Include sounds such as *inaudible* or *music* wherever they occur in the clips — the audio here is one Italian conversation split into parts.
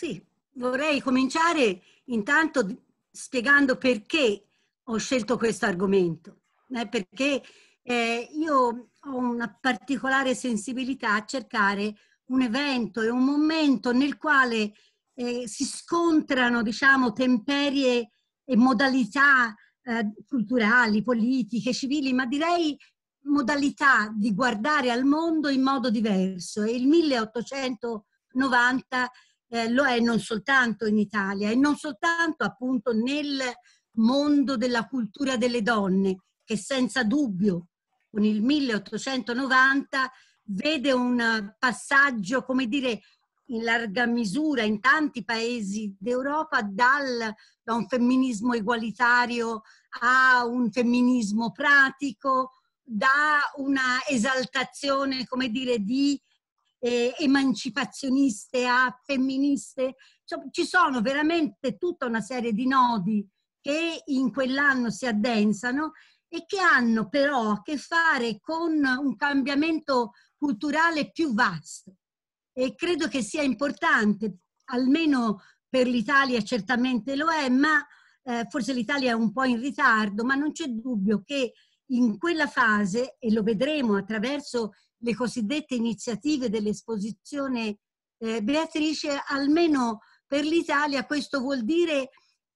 Sì, vorrei cominciare intanto spiegando perché ho scelto questo argomento, eh, perché eh, io ho una particolare sensibilità a cercare un evento e un momento nel quale eh, si scontrano, diciamo, temperie e modalità eh, culturali, politiche, civili, ma direi modalità di guardare al mondo in modo diverso e il 1890 eh, lo è non soltanto in Italia e non soltanto appunto nel mondo della cultura delle donne, che senza dubbio con il 1890 vede un passaggio, come dire, in larga misura in tanti paesi d'Europa dal, da un femminismo egualitario a un femminismo pratico, da una esaltazione, come dire, di eh, emancipazioniste a femministe, cioè, ci sono veramente tutta una serie di nodi che in quell'anno si addensano e che hanno però a che fare con un cambiamento culturale più vasto. E credo che sia importante, almeno per l'Italia certamente lo è, ma eh, forse l'Italia è un po' in ritardo, ma non c'è dubbio che in quella fase, e lo vedremo attraverso le cosiddette iniziative dell'esposizione eh, Beatrice, almeno per l'Italia questo vuol dire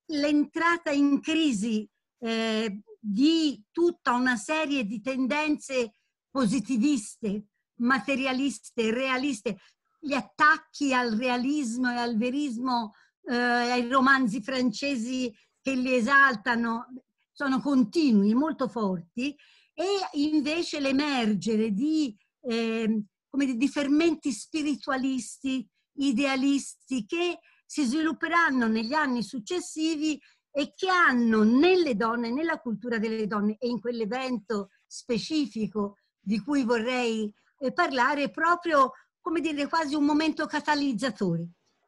l'entrata in crisi eh, di tutta una serie di tendenze positiviste, materialiste, realiste, gli attacchi al realismo e al verismo, eh, ai romanzi francesi che li esaltano, sono continui, molto forti, e invece l'emergere di eh, come di fermenti spiritualisti, idealisti che si svilupperanno negli anni successivi e che hanno nelle donne, nella cultura delle donne e in quell'evento specifico di cui vorrei eh, parlare, proprio come dire quasi un momento catalizzatore,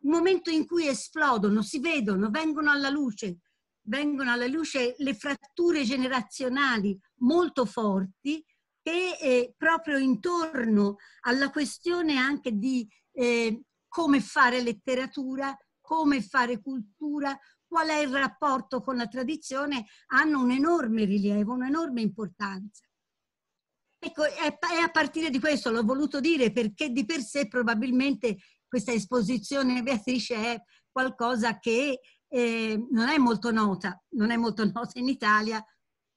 un momento in cui esplodono, si vedono, vengono alla luce, vengono alla luce le fratture generazionali molto forti che eh, proprio intorno alla questione anche di eh, come fare letteratura, come fare cultura, qual è il rapporto con la tradizione, hanno un enorme rilievo, un'enorme importanza. Ecco, è, è a partire di questo, l'ho voluto dire, perché di per sé probabilmente questa esposizione Beatrice è qualcosa che eh, non è molto nota, non è molto nota in Italia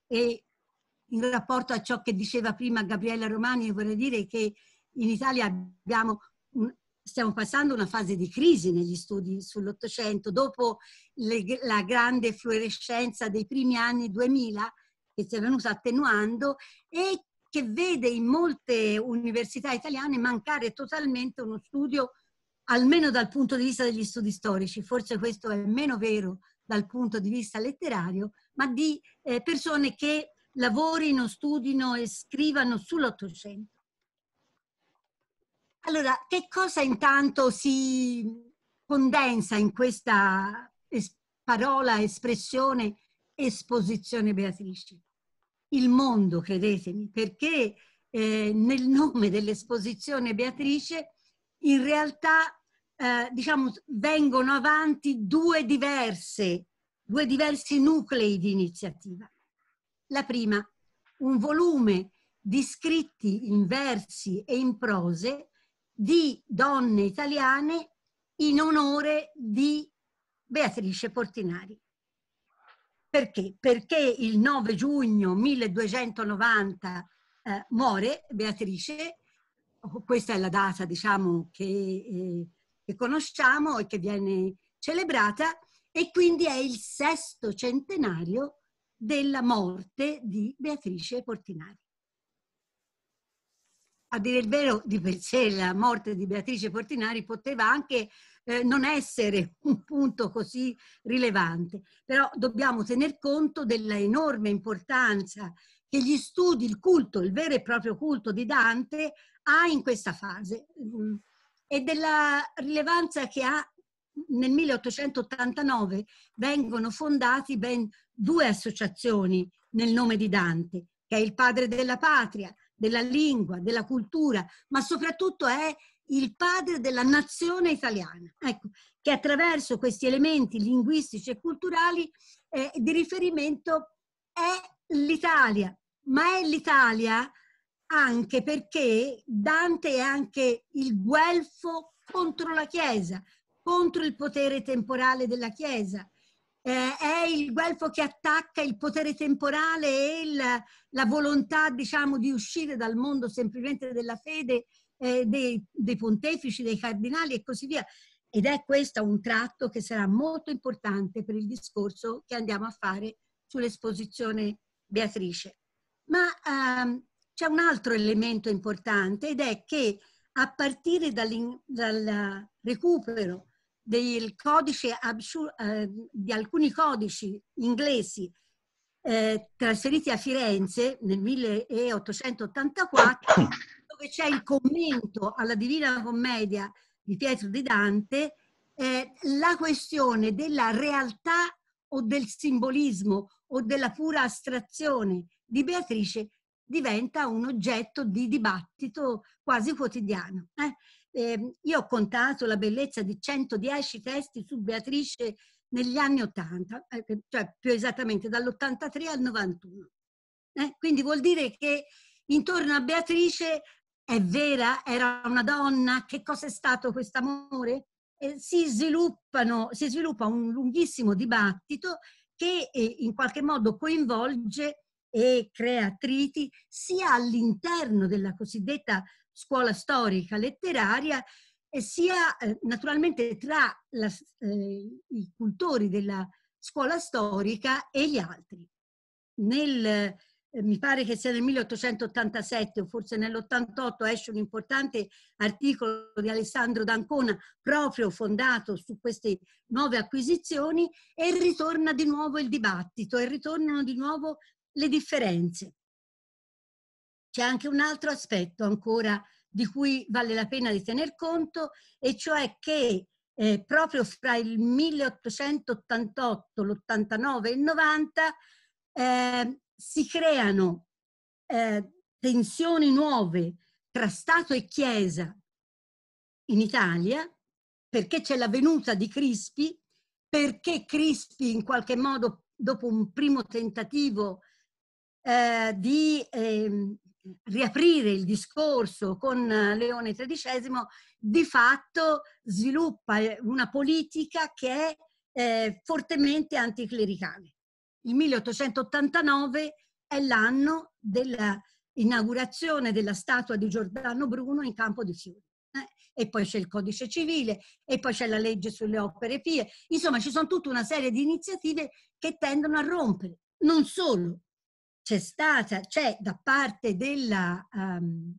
e in rapporto a ciò che diceva prima Gabriella Romani, vorrei dire che in Italia abbiamo stiamo passando una fase di crisi negli studi sull'Ottocento, dopo le, la grande fluorescenza dei primi anni 2000 che si è venuta attenuando e che vede in molte università italiane mancare totalmente uno studio, almeno dal punto di vista degli studi storici, forse questo è meno vero dal punto di vista letterario, ma di eh, persone che lavorino, studino e scrivano sull'Ottocento. Allora, che cosa intanto si condensa in questa es parola, espressione, esposizione Beatrice? Il mondo, credetemi, perché eh, nel nome dell'esposizione Beatrice in realtà eh, diciamo, vengono avanti due diverse, due diversi nuclei di iniziativa. La prima, un volume di scritti in versi e in prose di donne italiane in onore di Beatrice Portinari. Perché? Perché il 9 giugno 1290 eh, muore Beatrice, questa è la data diciamo, che, eh, che conosciamo e che viene celebrata, e quindi è il sesto centenario della morte di Beatrice Portinari. A dire il vero, di per sé la morte di Beatrice Portinari poteva anche eh, non essere un punto così rilevante, però dobbiamo tener conto della enorme importanza che gli studi, il culto, il vero e proprio culto di Dante ha in questa fase mm, e della rilevanza che ha nel 1889 vengono fondati ben due associazioni nel nome di Dante, che è il padre della patria, della lingua, della cultura, ma soprattutto è il padre della nazione italiana, ecco, che attraverso questi elementi linguistici e culturali eh, di riferimento è l'Italia, ma è l'Italia anche perché Dante è anche il guelfo contro la Chiesa, contro il potere temporale della Chiesa. Eh, è il guelfo che attacca il potere temporale e il, la volontà, diciamo, di uscire dal mondo semplicemente della fede eh, dei, dei pontefici, dei cardinali e così via. Ed è questo un tratto che sarà molto importante per il discorso che andiamo a fare sull'esposizione Beatrice. Ma ehm, c'è un altro elemento importante ed è che a partire dal recupero del codice ehm, di alcuni codici inglesi eh, trasferiti a Firenze nel 1884, *coughs* dove c'è il commento alla Divina Commedia di Pietro di Dante, eh, la questione della realtà o del simbolismo o della pura astrazione di Beatrice diventa un oggetto di dibattito quasi quotidiano. Eh? Eh, io ho contato la bellezza di 110 testi su Beatrice negli anni 80, eh, cioè più esattamente dall'83 al 91. Eh, quindi vuol dire che intorno a Beatrice è vera, era una donna, che cosa è stato questo amore? Eh, si, si sviluppa un lunghissimo dibattito che eh, in qualche modo coinvolge e crea attriti sia all'interno della cosiddetta scuola storica letteraria, sia eh, naturalmente tra la, eh, i cultori della scuola storica e gli altri. Nel, eh, mi pare che sia nel 1887 o forse nell'88 esce un importante articolo di Alessandro D'Ancona proprio fondato su queste nuove acquisizioni e ritorna di nuovo il dibattito e ritornano di nuovo le differenze c'è anche un altro aspetto ancora di cui vale la pena di tener conto, e cioè che eh, proprio fra il 1888, l'89 e il 90 eh, si creano eh, tensioni nuove tra Stato e Chiesa in Italia, perché c'è la venuta di Crispi, perché Crispi in qualche modo, dopo un primo tentativo eh, di eh, riaprire il discorso con eh, Leone XIII, di fatto sviluppa eh, una politica che è eh, fortemente anticlericale. Il 1889 è l'anno dell'inaugurazione della statua di Giordano Bruno in Campo di Fiori. Eh? E poi c'è il codice civile, e poi c'è la legge sulle opere pie. Insomma, ci sono tutta una serie di iniziative che tendono a rompere non solo c'è stata, cioè, c'è da parte della, um,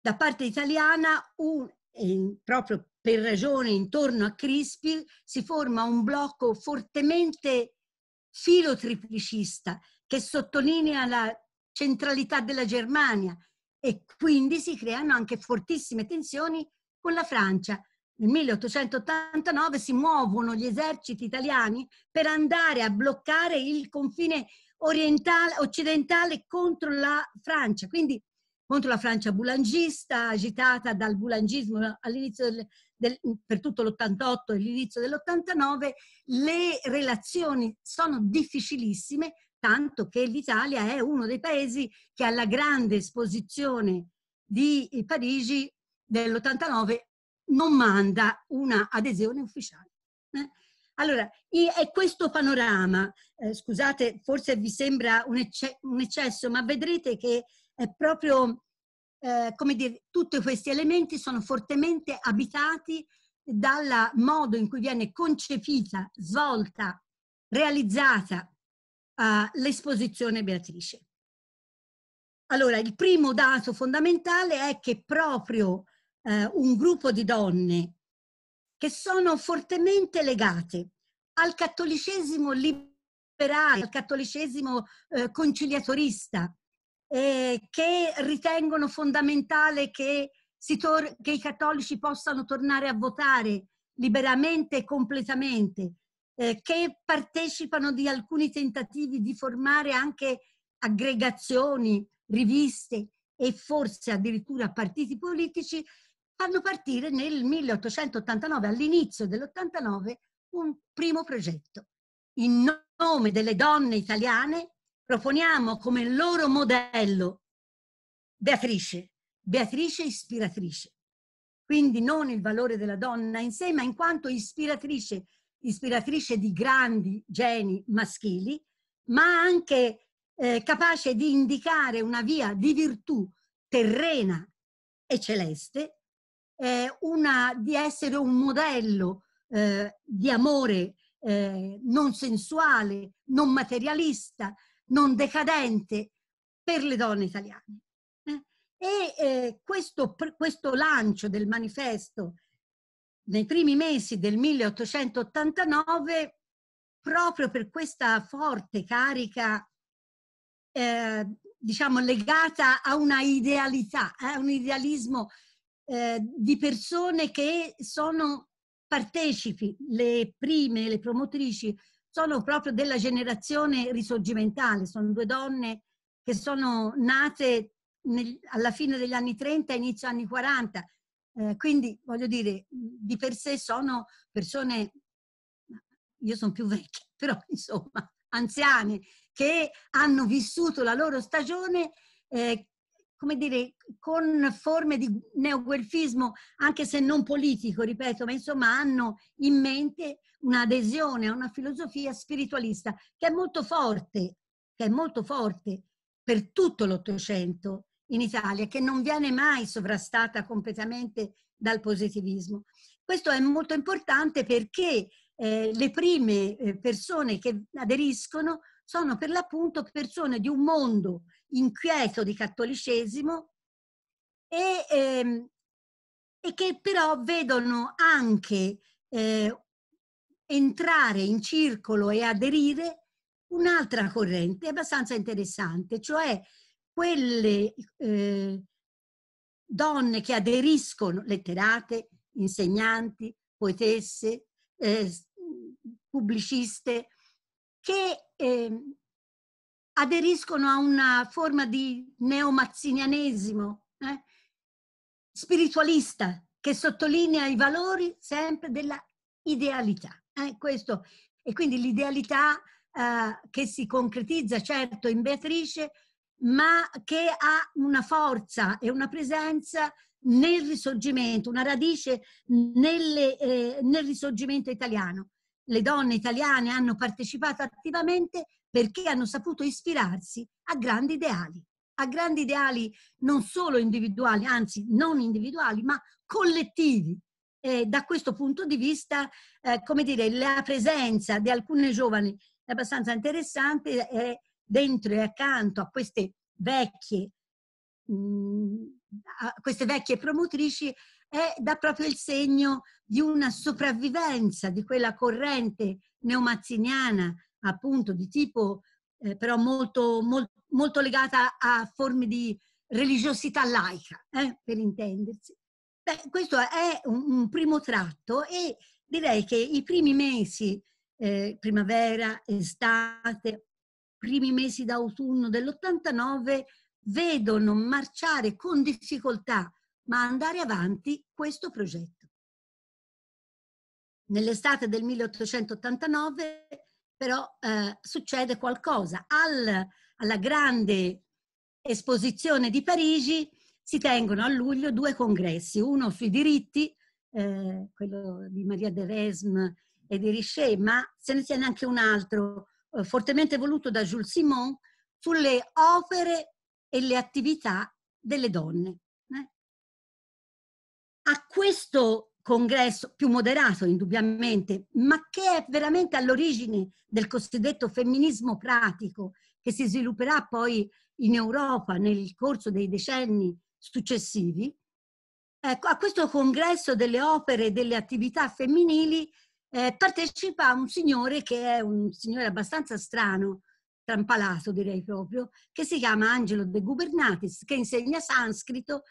da parte italiana un, in, proprio per ragione intorno a Crispi si forma un blocco fortemente filotriplicista che sottolinea la centralità della Germania e quindi si creano anche fortissime tensioni con la Francia. Nel 1889 si muovono gli eserciti italiani per andare a bloccare il confine orientale, occidentale contro la Francia, quindi contro la Francia boulangista, agitata dal boulangismo all'inizio del, del, per tutto l'88 e l'inizio dell'89, le relazioni sono difficilissime, tanto che l'Italia è uno dei paesi che alla grande esposizione di Parigi dell'89 non manda una adesione ufficiale. Eh? Allora, è questo panorama, eh, scusate, forse vi sembra un, ecce un, eccesso, ma vedrete che è proprio, eh, come dire, tutti questi elementi sono fortemente abitati dal modo in cui viene concepita, svolta, realizzata eh, l'esposizione Beatrice. Allora, il primo dato fondamentale è che proprio eh, un gruppo di donne che sono fortemente legate al cattolicesimo liberale, al cattolicesimo eh, conciliatorista, eh, che ritengono fondamentale che, che i cattolici possano tornare a votare liberamente e completamente, eh, che partecipano di alcuni tentativi di formare anche aggregazioni, riviste e forse addirittura partiti politici fanno partire nel 1889, all'inizio dell'89, un primo progetto. In nome delle donne italiane proponiamo come loro modello Beatrice, Beatrice ispiratrice. Quindi non il valore della donna in sé, ma in quanto ispiratrice, ispiratrice di grandi geni maschili, ma anche eh, capace di indicare una via di virtù terrena e celeste una, di essere un modello eh, di amore eh, non sensuale, non materialista, non decadente per le donne italiane. Eh. E questo, questo lancio del manifesto nei primi mesi del 1889, proprio per questa forte carica, eh, diciamo, legata a una idealità, a eh, un idealismo eh, di persone che sono partecipi, le prime, le promotrici, sono proprio della generazione risorgimentale, sono due donne che sono nate nel, alla fine degli anni 30, inizio anni 40, eh, quindi voglio dire, di per sé sono persone, io sono più vecchia, *laughs* però insomma, anziane, che hanno vissuto la loro stagione eh, come dire, con forme di neoguelfismo, anche se non politico, ripeto, ma insomma hanno in mente un'adesione a una filosofia spiritualista che è molto forte, che è molto forte per tutto l'Ottocento in Italia, che non viene mai sovrastata completamente dal positivismo. Questo è molto importante perché eh, le prime eh, persone che aderiscono sono per l'appunto persone di un mondo inquieto di cattolicesimo e, ehm, e che però vedono anche eh, entrare in circolo e aderire un'altra corrente abbastanza interessante, cioè quelle eh, donne che aderiscono, letterate, insegnanti, poetesse, eh, pubbliciste, che eh, aderiscono a una forma di neomazzinianesimo eh, spiritualista che sottolinea i valori sempre della idealità. Eh, questo, e quindi l'idealità eh, che si concretizza certo in Beatrice, ma che ha una forza e una presenza nel risorgimento, una radice nelle, eh, nel risorgimento italiano le donne italiane hanno partecipato attivamente perché hanno saputo ispirarsi a grandi ideali, a grandi ideali non solo individuali, anzi non individuali, ma collettivi. E da questo punto di vista, eh, come dire, la presenza di alcune giovani è abbastanza interessante è dentro e accanto a queste vecchie, mh, mm, a queste vecchie promotrici è, dà proprio il segno di una sopravvivenza di quella corrente neomazziniana, appunto di tipo eh, però molto, molto, molto, legata a forme di religiosità laica, eh, per intendersi. Beh, questo è un, un, primo tratto e direi che i primi mesi, eh, primavera, estate, primi mesi d'autunno dell'89, vedono marciare con difficoltà ma andare avanti questo progetto. Nell'estate del 1889 però eh, succede qualcosa. Al, alla grande esposizione di Parigi si tengono a luglio due congressi, uno sui diritti, eh, quello di Maria de Resme e di Richet, ma se ne tiene anche un altro, eh, fortemente voluto da Jules Simon, sulle opere e le attività delle donne a questo congresso più moderato indubbiamente, ma che è veramente all'origine del cosiddetto femminismo pratico che si svilupperà poi in Europa nel corso dei decenni successivi, ecco, a questo congresso delle opere e delle attività femminili eh, partecipa un signore che è un signore abbastanza strano, trampalato direi proprio, che si chiama Angelo De Gubernatis, che insegna sanscrito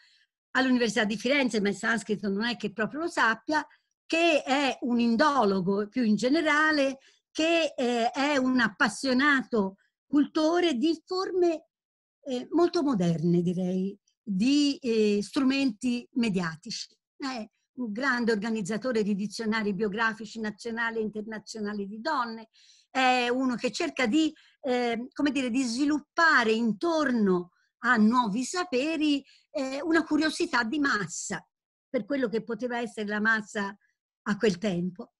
all'Università di Firenze, ma il sanscrito non è che proprio lo sappia, che è un indologo più in generale, che eh, è un appassionato cultore di forme eh, molto moderne, direi, di eh, strumenti mediatici. È un grande organizzatore di dizionari biografici nazionali e internazionali di donne, è uno che cerca di, eh, come dire, di sviluppare intorno a nuovi saperi, eh, una curiosità di massa per quello che poteva essere la massa a quel tempo.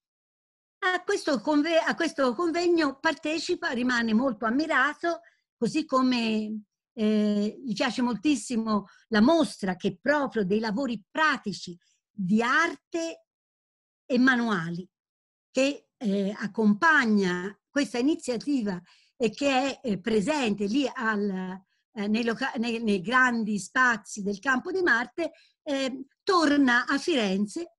A questo, conve- a questo convegno partecipa, rimane molto ammirato, così come eh, gli piace moltissimo la mostra che è proprio dei lavori pratici di arte e manuali che eh, accompagna questa iniziativa e che è eh, presente lì al, eh, nei, nei, nei, grandi spazi del campo di Marte, eh, torna a Firenze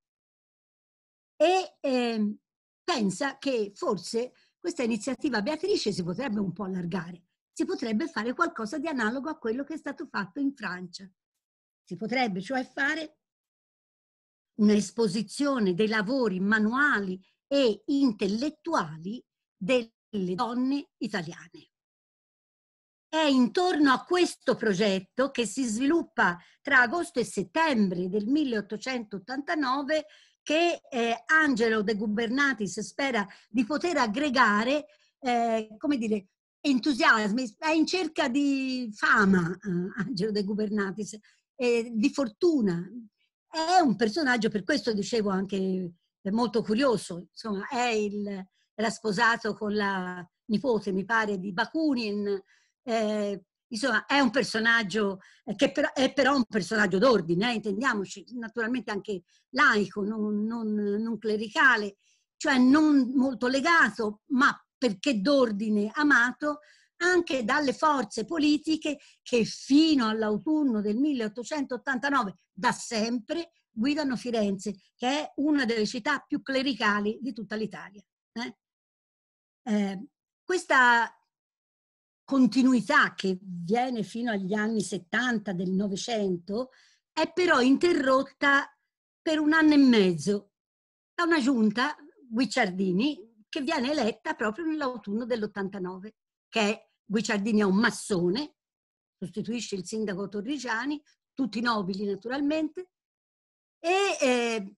e eh, pensa che forse questa iniziativa Beatrice si potrebbe un po' allargare, si potrebbe fare qualcosa di analogo a quello che è stato fatto in Francia. Si potrebbe cioè fare un'esposizione dei lavori manuali e intellettuali delle donne italiane è intorno a questo progetto che si sviluppa tra agosto e settembre del 1889 che eh, Angelo De Gubernatis spera di poter aggregare, eh, come dire, entusiasmi, è in cerca di fama eh, Angelo De Gubernatis, di fortuna. È un personaggio, per questo dicevo anche eh, molto curioso, insomma, il, era sposato con la nipote, mi pare, di Bakunin, eh, insomma, è un personaggio eh, che però, è però un personaggio d'ordine, eh, intendiamoci, naturalmente anche laico, non, non, non, clericale, cioè non molto legato, ma perché d'ordine amato anche dalle forze politiche che fino all'autunno del 1889 da sempre guidano Firenze, che è una delle città più clericali di tutta l'Italia. Eh? Eh, questa continuità che viene fino agli anni 70 del Novecento è però interrotta per un anno e mezzo da una giunta, Guicciardini, che viene eletta proprio nell'autunno dell'89, che è, Guicciardini è un massone, sostituisce il sindaco Torrigiani, tutti nobili naturalmente, e eh,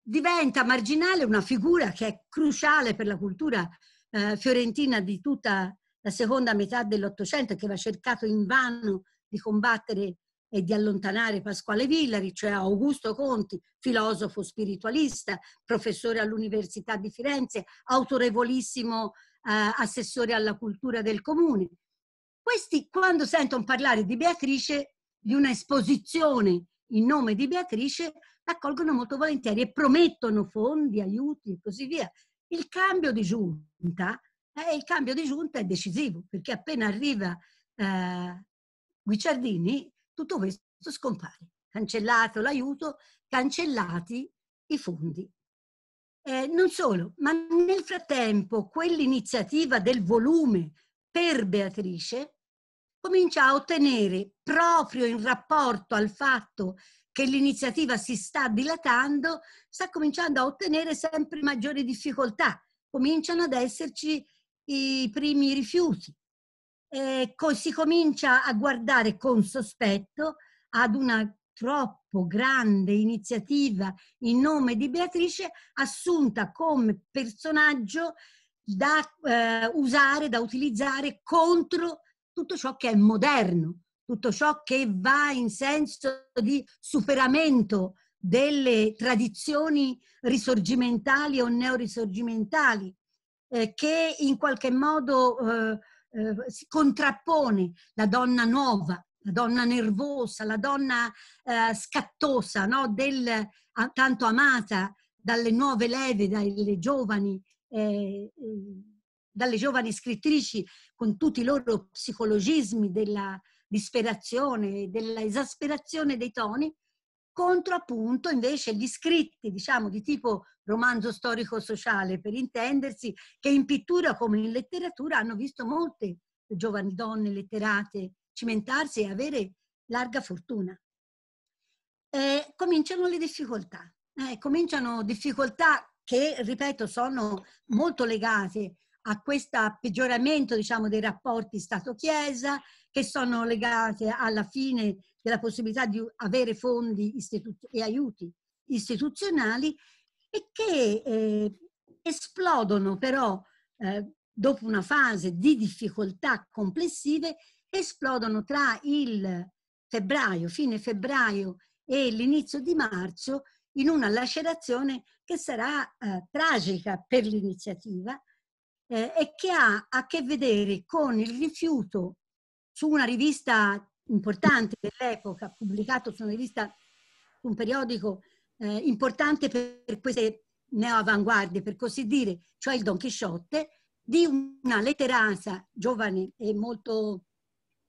diventa marginale una figura che è cruciale per la cultura eh, fiorentina di tutta la la seconda metà dell'Ottocento, che aveva cercato invano di combattere e di allontanare Pasquale Villari, cioè Augusto Conti, filosofo spiritualista, professore all'Università di Firenze, autorevolissimo eh, assessore alla cultura del comune. Questi, quando sentono parlare di Beatrice, di una esposizione in nome di Beatrice, l'accolgono molto volentieri e promettono fondi, aiuti e così via. Il cambio di giunta eh, il cambio di giunta è decisivo, perché appena arriva eh, Guicciardini tutto questo scompare. Cancellato l'aiuto, cancellati i fondi. Eh, non solo, ma nel frattempo quell'iniziativa del volume per Beatrice comincia a ottenere, proprio in rapporto al fatto che l'iniziativa si sta dilatando, sta cominciando a ottenere sempre maggiori difficoltà. Cominciano ad esserci i primi rifiuti. E si comincia a guardare con sospetto ad una troppo grande iniziativa in nome di Beatrice assunta come personaggio da eh, usare, da utilizzare contro tutto ciò che è moderno, tutto ciò che va in senso di superamento delle tradizioni risorgimentali o neorisorgimentali, eh, che in qualche modo eh, eh, si contrappone la donna nuova, la donna nervosa, la donna eh, scattosa, no? Del, tanto amata dalle nuove leve, dalle giovani eh, dalle giovani scrittrici con tutti i loro psicologismi della disperazione, della esasperazione dei toni, contro appunto invece gli scritti, diciamo, di tipo romanzo storico-sociale, per intendersi, che in pittura come in letteratura hanno visto molte giovani donne letterate cimentarsi e avere larga fortuna. Eh, cominciano le difficoltà, eh, cominciano difficoltà che, ripeto, sono molto legate a questo peggioramento diciamo, dei rapporti Stato-Chiesa che sono legate alla fine della possibilità di avere fondi e aiuti istituzionali e che eh, esplodono però eh, dopo una fase di difficoltà complessive, esplodono tra il febbraio, fine febbraio e l'inizio di marzo in una lacerazione che sarà eh, tragica per l'iniziativa, eh, e che ha a che vedere con il rifiuto su una rivista importante dell'epoca, pubblicato su una rivista, su un periodico eh, importante per queste neoavanguardie, per così dire, cioè il Don Chisciotte, di una letterasa giovane e molto,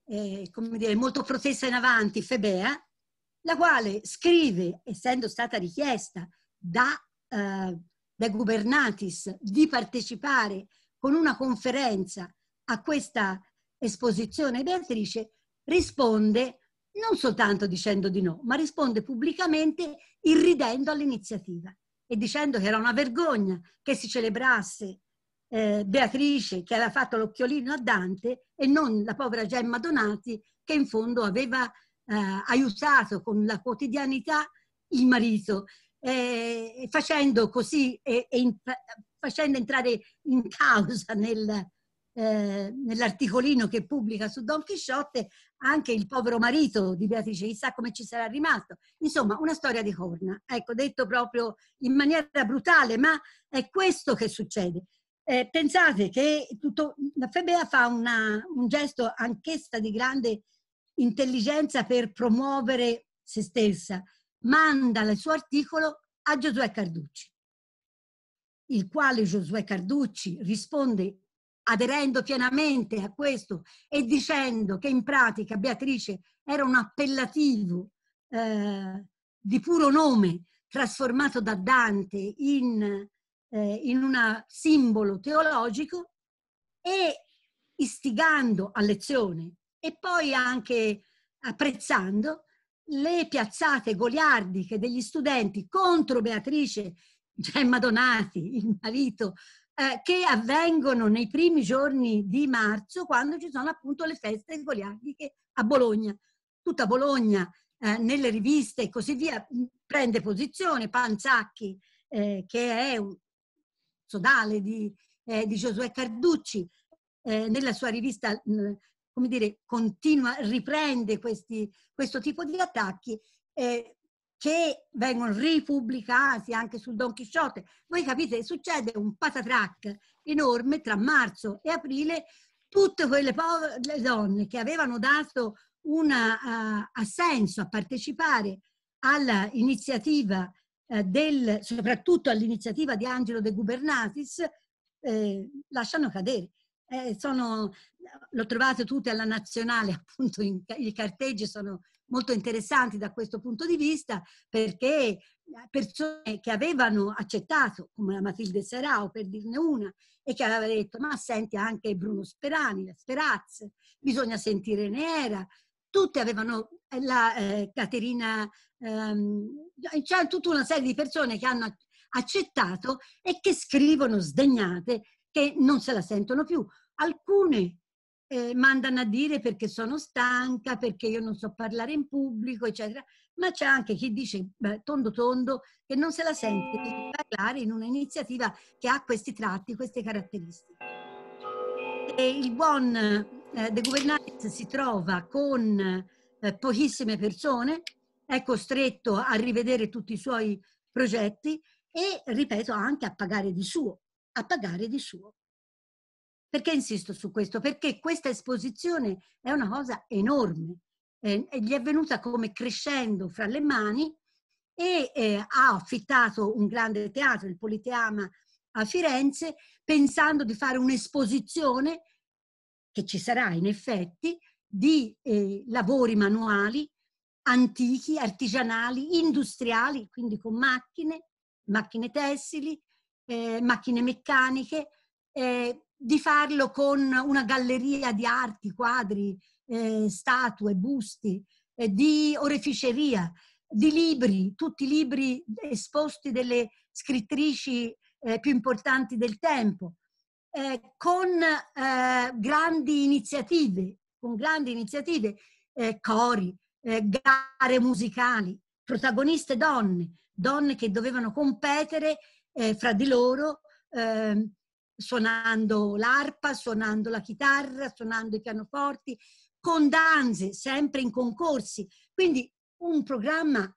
eh, come dire, molto protessa in avanti, Febea, la quale scrive, essendo stata richiesta da, eh, dai governatis di partecipare con una conferenza a questa esposizione, Beatrice risponde non soltanto dicendo di no, ma risponde pubblicamente irridendo all'iniziativa e dicendo che era una vergogna che si celebrasse eh, Beatrice che aveva fatto l'occhiolino a Dante e non la povera Gemma Donati che in fondo aveva eh, aiutato con la quotidianità il marito, eh, facendo così e, e in, facendo entrare in causa nel, eh, nell'articolino che pubblica su Don Chisciotte anche il povero marito di Beatrice, chissà come ci sarà rimasto. Insomma, una storia di corna, ecco, detto proprio in maniera brutale, ma è questo che succede. Eh, pensate che tutto, la Febea fa una, un gesto anch'essa di grande intelligenza per promuovere se stessa, manda il suo articolo a Giosuè Carducci il quale Giosuè Carducci risponde aderendo pienamente a questo e dicendo che in pratica Beatrice era un appellativo eh, di puro nome trasformato da Dante in, eh, in un simbolo teologico e istigando a lezione e poi anche apprezzando le piazzate goliardiche degli studenti contro Beatrice Gemma cioè, Donati, il marito, eh, che avvengono nei primi giorni di marzo quando ci sono appunto le feste goliardiche a Bologna. Tutta Bologna eh, nelle riviste e così via mm, prende posizione, Panzacchi eh, che è un sodale di, eh, di Giosuè Carducci, eh, nella sua rivista mh, mm, come dire, continua, riprende questi, questo tipo di attacchi. Eh, che vengono ripubblicati anche sul Don Chisciotte. Voi capite, succede un patatrack enorme tra marzo e aprile, tutte quelle povere donne che avevano dato un uh, assenso a partecipare all'iniziativa uh, del, soprattutto all'iniziativa di Angelo De Gubernatis, eh, lasciano cadere. Eh, sono, l'ho trovato tutte alla nazionale, *laughs* appunto, in, i carteggi sono molto interessanti da questo punto di vista perché eh, persone che avevano accettato, come la Matilde Serao per dirne una, e che aveva detto ma senti anche Bruno Sperani, la Speraz, bisogna sentire Nera, tutte avevano eh, la eh, Caterina, ehm, c'è tutta una serie di persone che hanno accettato e che scrivono sdegnate che non se la sentono più. Alcune eh, mandano a dire perché sono stanca, perché io non so parlare in pubblico, eccetera. Ma c'è anche chi dice beh, tondo tondo che non se la sente di parlare in un'iniziativa che ha questi tratti, queste caratteristiche. E il buon eh, The Governance si trova con eh, pochissime persone, è costretto a rivedere tutti i suoi progetti e, ripeto, anche a pagare di suo, a pagare di suo. Perché insisto su questo? Perché questa esposizione è una cosa enorme, eh, eh, gli è venuta come crescendo fra le mani e eh, ha affittato un grande teatro, il Politeama a Firenze, pensando di fare un'esposizione, che ci sarà in effetti, di eh, lavori manuali antichi, artigianali, industriali, quindi con macchine, macchine tessili, eh, macchine meccaniche, eh, di farlo con una galleria di arti, quadri, eh, statue, busti, eh, di oreficeria, di libri, tutti i libri esposti delle scrittrici eh, più importanti del tempo, eh, con eh, grandi iniziative, con grandi iniziative, eh, cori, gare musicali, protagoniste donne, donne che dovevano competere fra di loro ehm, suonando l'arpa, suonando la chitarra, suonando i pianoforti, con danze, sempre in concorsi. Quindi un programma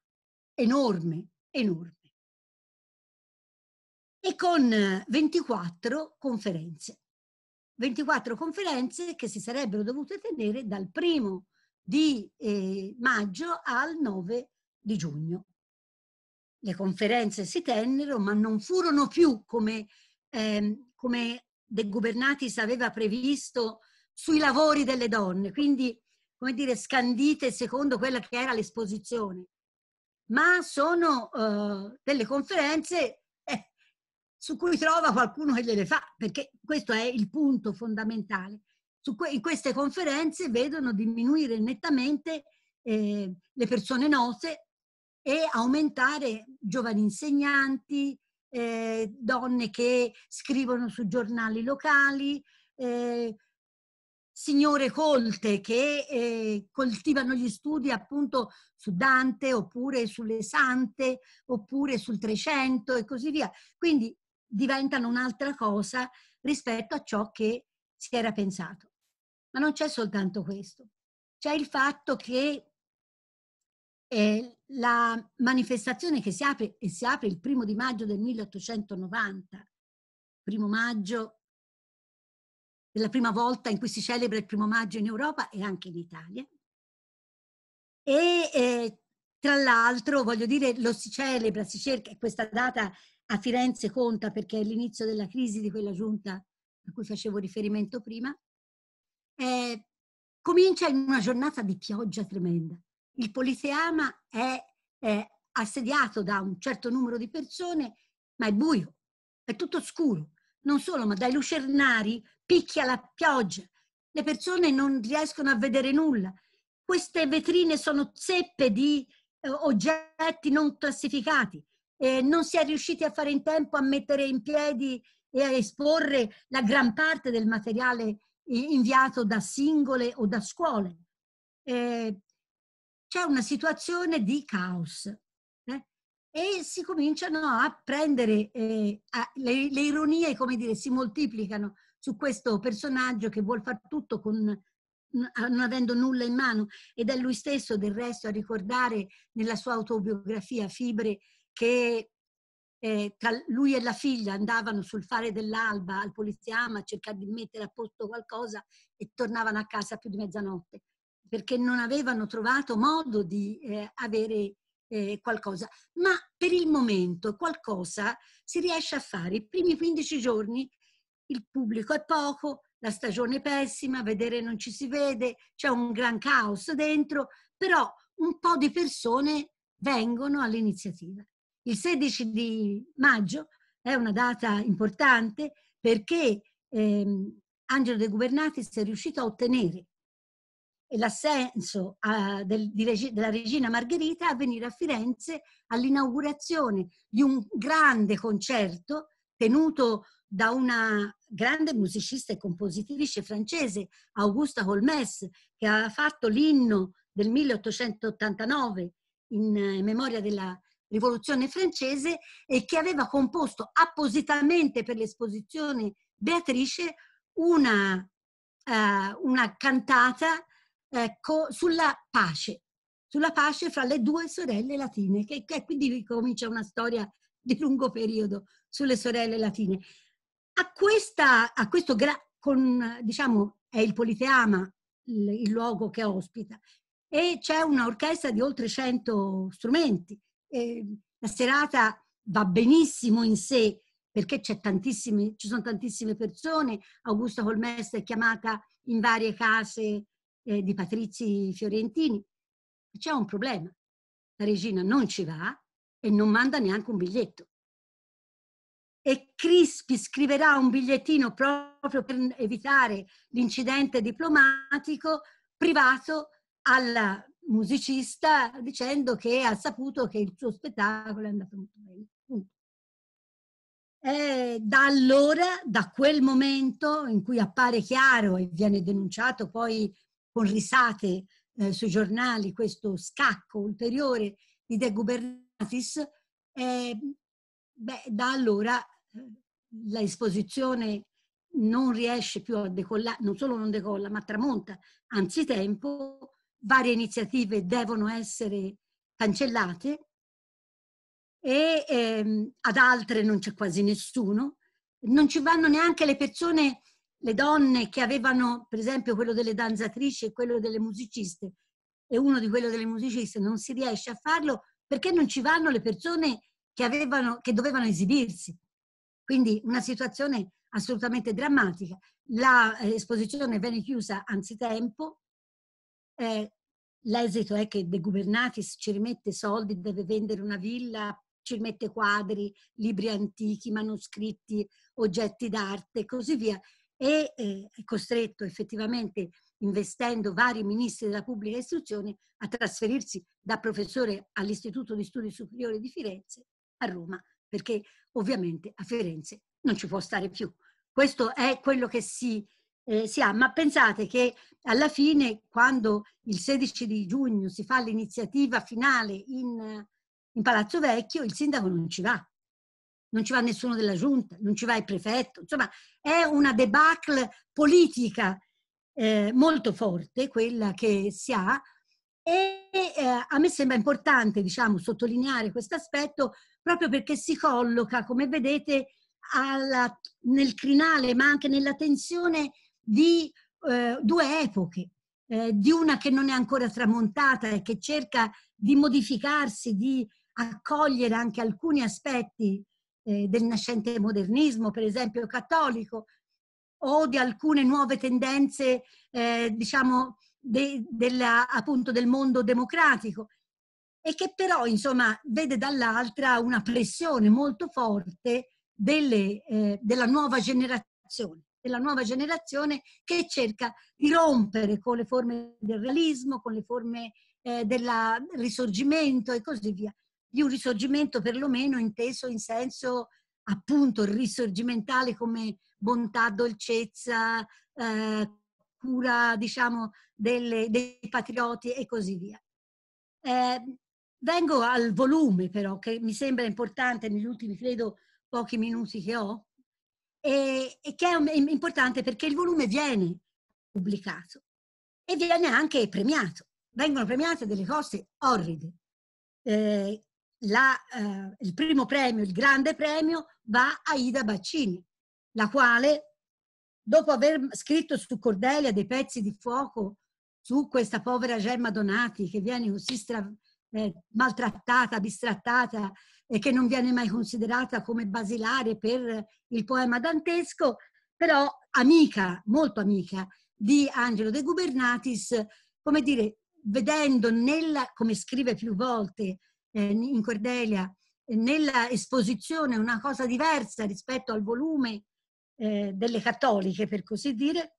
enorme, enorme. E con 24 conferenze. 24 conferenze che si sarebbero dovute tenere dal primo di eh, maggio al 9 di giugno. Le conferenze si tennero, ma non furono più come ehm, come De Gubernatis aveva previsto, sui lavori delle donne, quindi, come dire, scandite secondo quella che era l'esposizione. Ma sono eh, delle conferenze eh, su cui trova qualcuno che gliele fa, perché questo è il punto fondamentale. Que- in queste conferenze vedono diminuire nettamente eh, le persone note e aumentare giovani insegnanti, eh, donne che scrivono su giornali locali, eh, signore colte che eh, coltivano gli studi appunto su Dante oppure sulle sante oppure sul Trecento e così via. Quindi diventano un'altra cosa rispetto a ciò che si era pensato. Ma non c'è soltanto questo, c'è il fatto che eh, la manifestazione che si apre e si apre il primo di maggio del 1890, primo maggio è la prima volta in cui si celebra il primo maggio in Europa e anche in Italia. E eh, tra l'altro, voglio dire, lo si celebra, si cerca, questa data a Firenze conta perché è l'inizio della crisi di quella giunta a cui facevo riferimento prima, eh, comincia in una giornata di pioggia tremenda il politeama è, è assediato da un certo numero di persone, ma è buio, è tutto scuro. Non solo, ma dai lucernari picchia la pioggia, le persone non riescono a vedere nulla. Queste vetrine sono zeppe di eh, oggetti non classificati. Eh, non si è riusciti a fare in tempo a mettere in piedi e a esporre la gran parte del materiale inviato da singole o da scuole. Eh, c'è una situazione di caos eh? e si cominciano a prendere, eh, a, le, le, ironie, come dire, si moltiplicano su questo personaggio che vuole fare tutto con, non avendo nulla in mano ed è lui stesso del resto a ricordare nella sua autobiografia Fibre che eh, tra lui e la figlia andavano sul fare dell'alba al poliziama a cercare di mettere a posto qualcosa e tornavano a casa più di mezzanotte perché non avevano trovato modo di eh, avere eh, qualcosa. Ma per il momento qualcosa si riesce a fare. I primi 15 giorni il pubblico è poco, la stagione è pessima, vedere non ci si vede, c'è un gran caos dentro, però un po' di persone vengono all'iniziativa. Il 16 di maggio è una data importante perché ehm, Angelo De Gubernatis è riuscito a ottenere l'assenso eh, del, della regina Margherita a venire a Firenze all'inaugurazione di un grande concerto tenuto da una grande musicista e compositrice francese, Augusta Holmes, che aveva fatto l'inno del 1889 in eh, memoria della rivoluzione francese e che aveva composto appositamente per l'esposizione Beatrice una, eh, una cantata ecco, sulla pace, sulla pace fra le due sorelle latine, che, che quindi ricomincia una storia di lungo periodo sulle sorelle latine. A, questa, a questo, gra- con, diciamo, è il Politeama il, il luogo che ospita e c'è un'orchestra di oltre 100 strumenti. E la serata va benissimo in sé perché ci sono tantissime persone. Augusta Colmesta è chiamata in varie case eh, di Patrizi Fiorentini. C'è un problema. La regina non ci va e non manda neanche un biglietto. E Crispi scriverà un bigliettino proprio per evitare l'incidente diplomatico privato alla musicista dicendo che ha saputo che il suo spettacolo è andato molto bene. Eh, da allora, da quel momento in cui appare chiaro e viene denunciato poi con risate eh, sui giornali questo scacco ulteriore di De Gubernatis, eh, beh, da allora eh, l'esposizione non riesce più a decollare, non solo non decolla, ma tramonta anzitempo, varie iniziative devono essere cancellate e ehm, ad altre non c'è quasi nessuno, non ci vanno neanche le persone le donne che avevano, per esempio, quello delle danzatrici e quello delle musiciste, e uno di quello delle musiciste non si riesce a farlo perché non ci vanno le persone che, avevano, che dovevano esibirsi. Quindi una situazione assolutamente drammatica. L'esposizione eh, venne chiusa anzitempo, eh, l'esito è che De Gubernatis ci rimette soldi, deve vendere una villa, ci rimette quadri, libri antichi, manoscritti, oggetti d'arte e così via e eh, è costretto effettivamente, investendo vari ministri della pubblica istruzione, a trasferirsi da professore all'Istituto di Studi Superiori di Firenze a Roma, perché ovviamente a Firenze non ci può stare più. Questo è quello che si, eh, si ha, ma pensate che alla fine, quando il 16 di giugno si fa l'iniziativa finale in, in Palazzo Vecchio, il sindaco non ci va, non ci va nessuno della giunta, non ci va il prefetto, insomma è una debacle politica eh, molto forte quella che si ha e eh, a me sembra importante diciamo, sottolineare questo aspetto proprio perché si colloca, come vedete, alla, nel crinale ma anche nella tensione di eh, due epoche, eh, di una che non è ancora tramontata e che cerca di modificarsi, di accogliere anche alcuni aspetti eh, del nascente modernismo, per esempio cattolico, o di alcune nuove tendenze, eh, diciamo, de, della, appunto del mondo democratico e che però, insomma, vede dall'altra una pressione molto forte delle, eh, della nuova generazione, della nuova generazione che cerca di rompere con le forme del realismo, con le forme eh, del risorgimento e così via di un risorgimento perlomeno inteso in senso appunto risorgimentale come bontà, dolcezza, eh, cura diciamo delle, dei patrioti e così via. Eh, vengo al volume però che mi sembra importante negli ultimi credo pochi minuti che ho e, e che è, un, è importante perché il volume viene pubblicato e viene anche premiato. Vengono premiate delle cose orride, eh, la, eh, il primo premio, il grande premio, va a Ida Baccini, la quale, dopo aver scritto su Cordelia dei pezzi di fuoco su questa povera Gemma Donati che viene così stra- eh, maltrattata, bistrattata e che non viene mai considerata come basilare per il poema dantesco, però amica, molto amica di Angelo De Gubernatis, come dire, vedendo nella, come scrive più volte, Ehm, in Cordelia, ehm, nella esposizione una cosa diversa rispetto al volume eh, delle cattoliche, per così dire,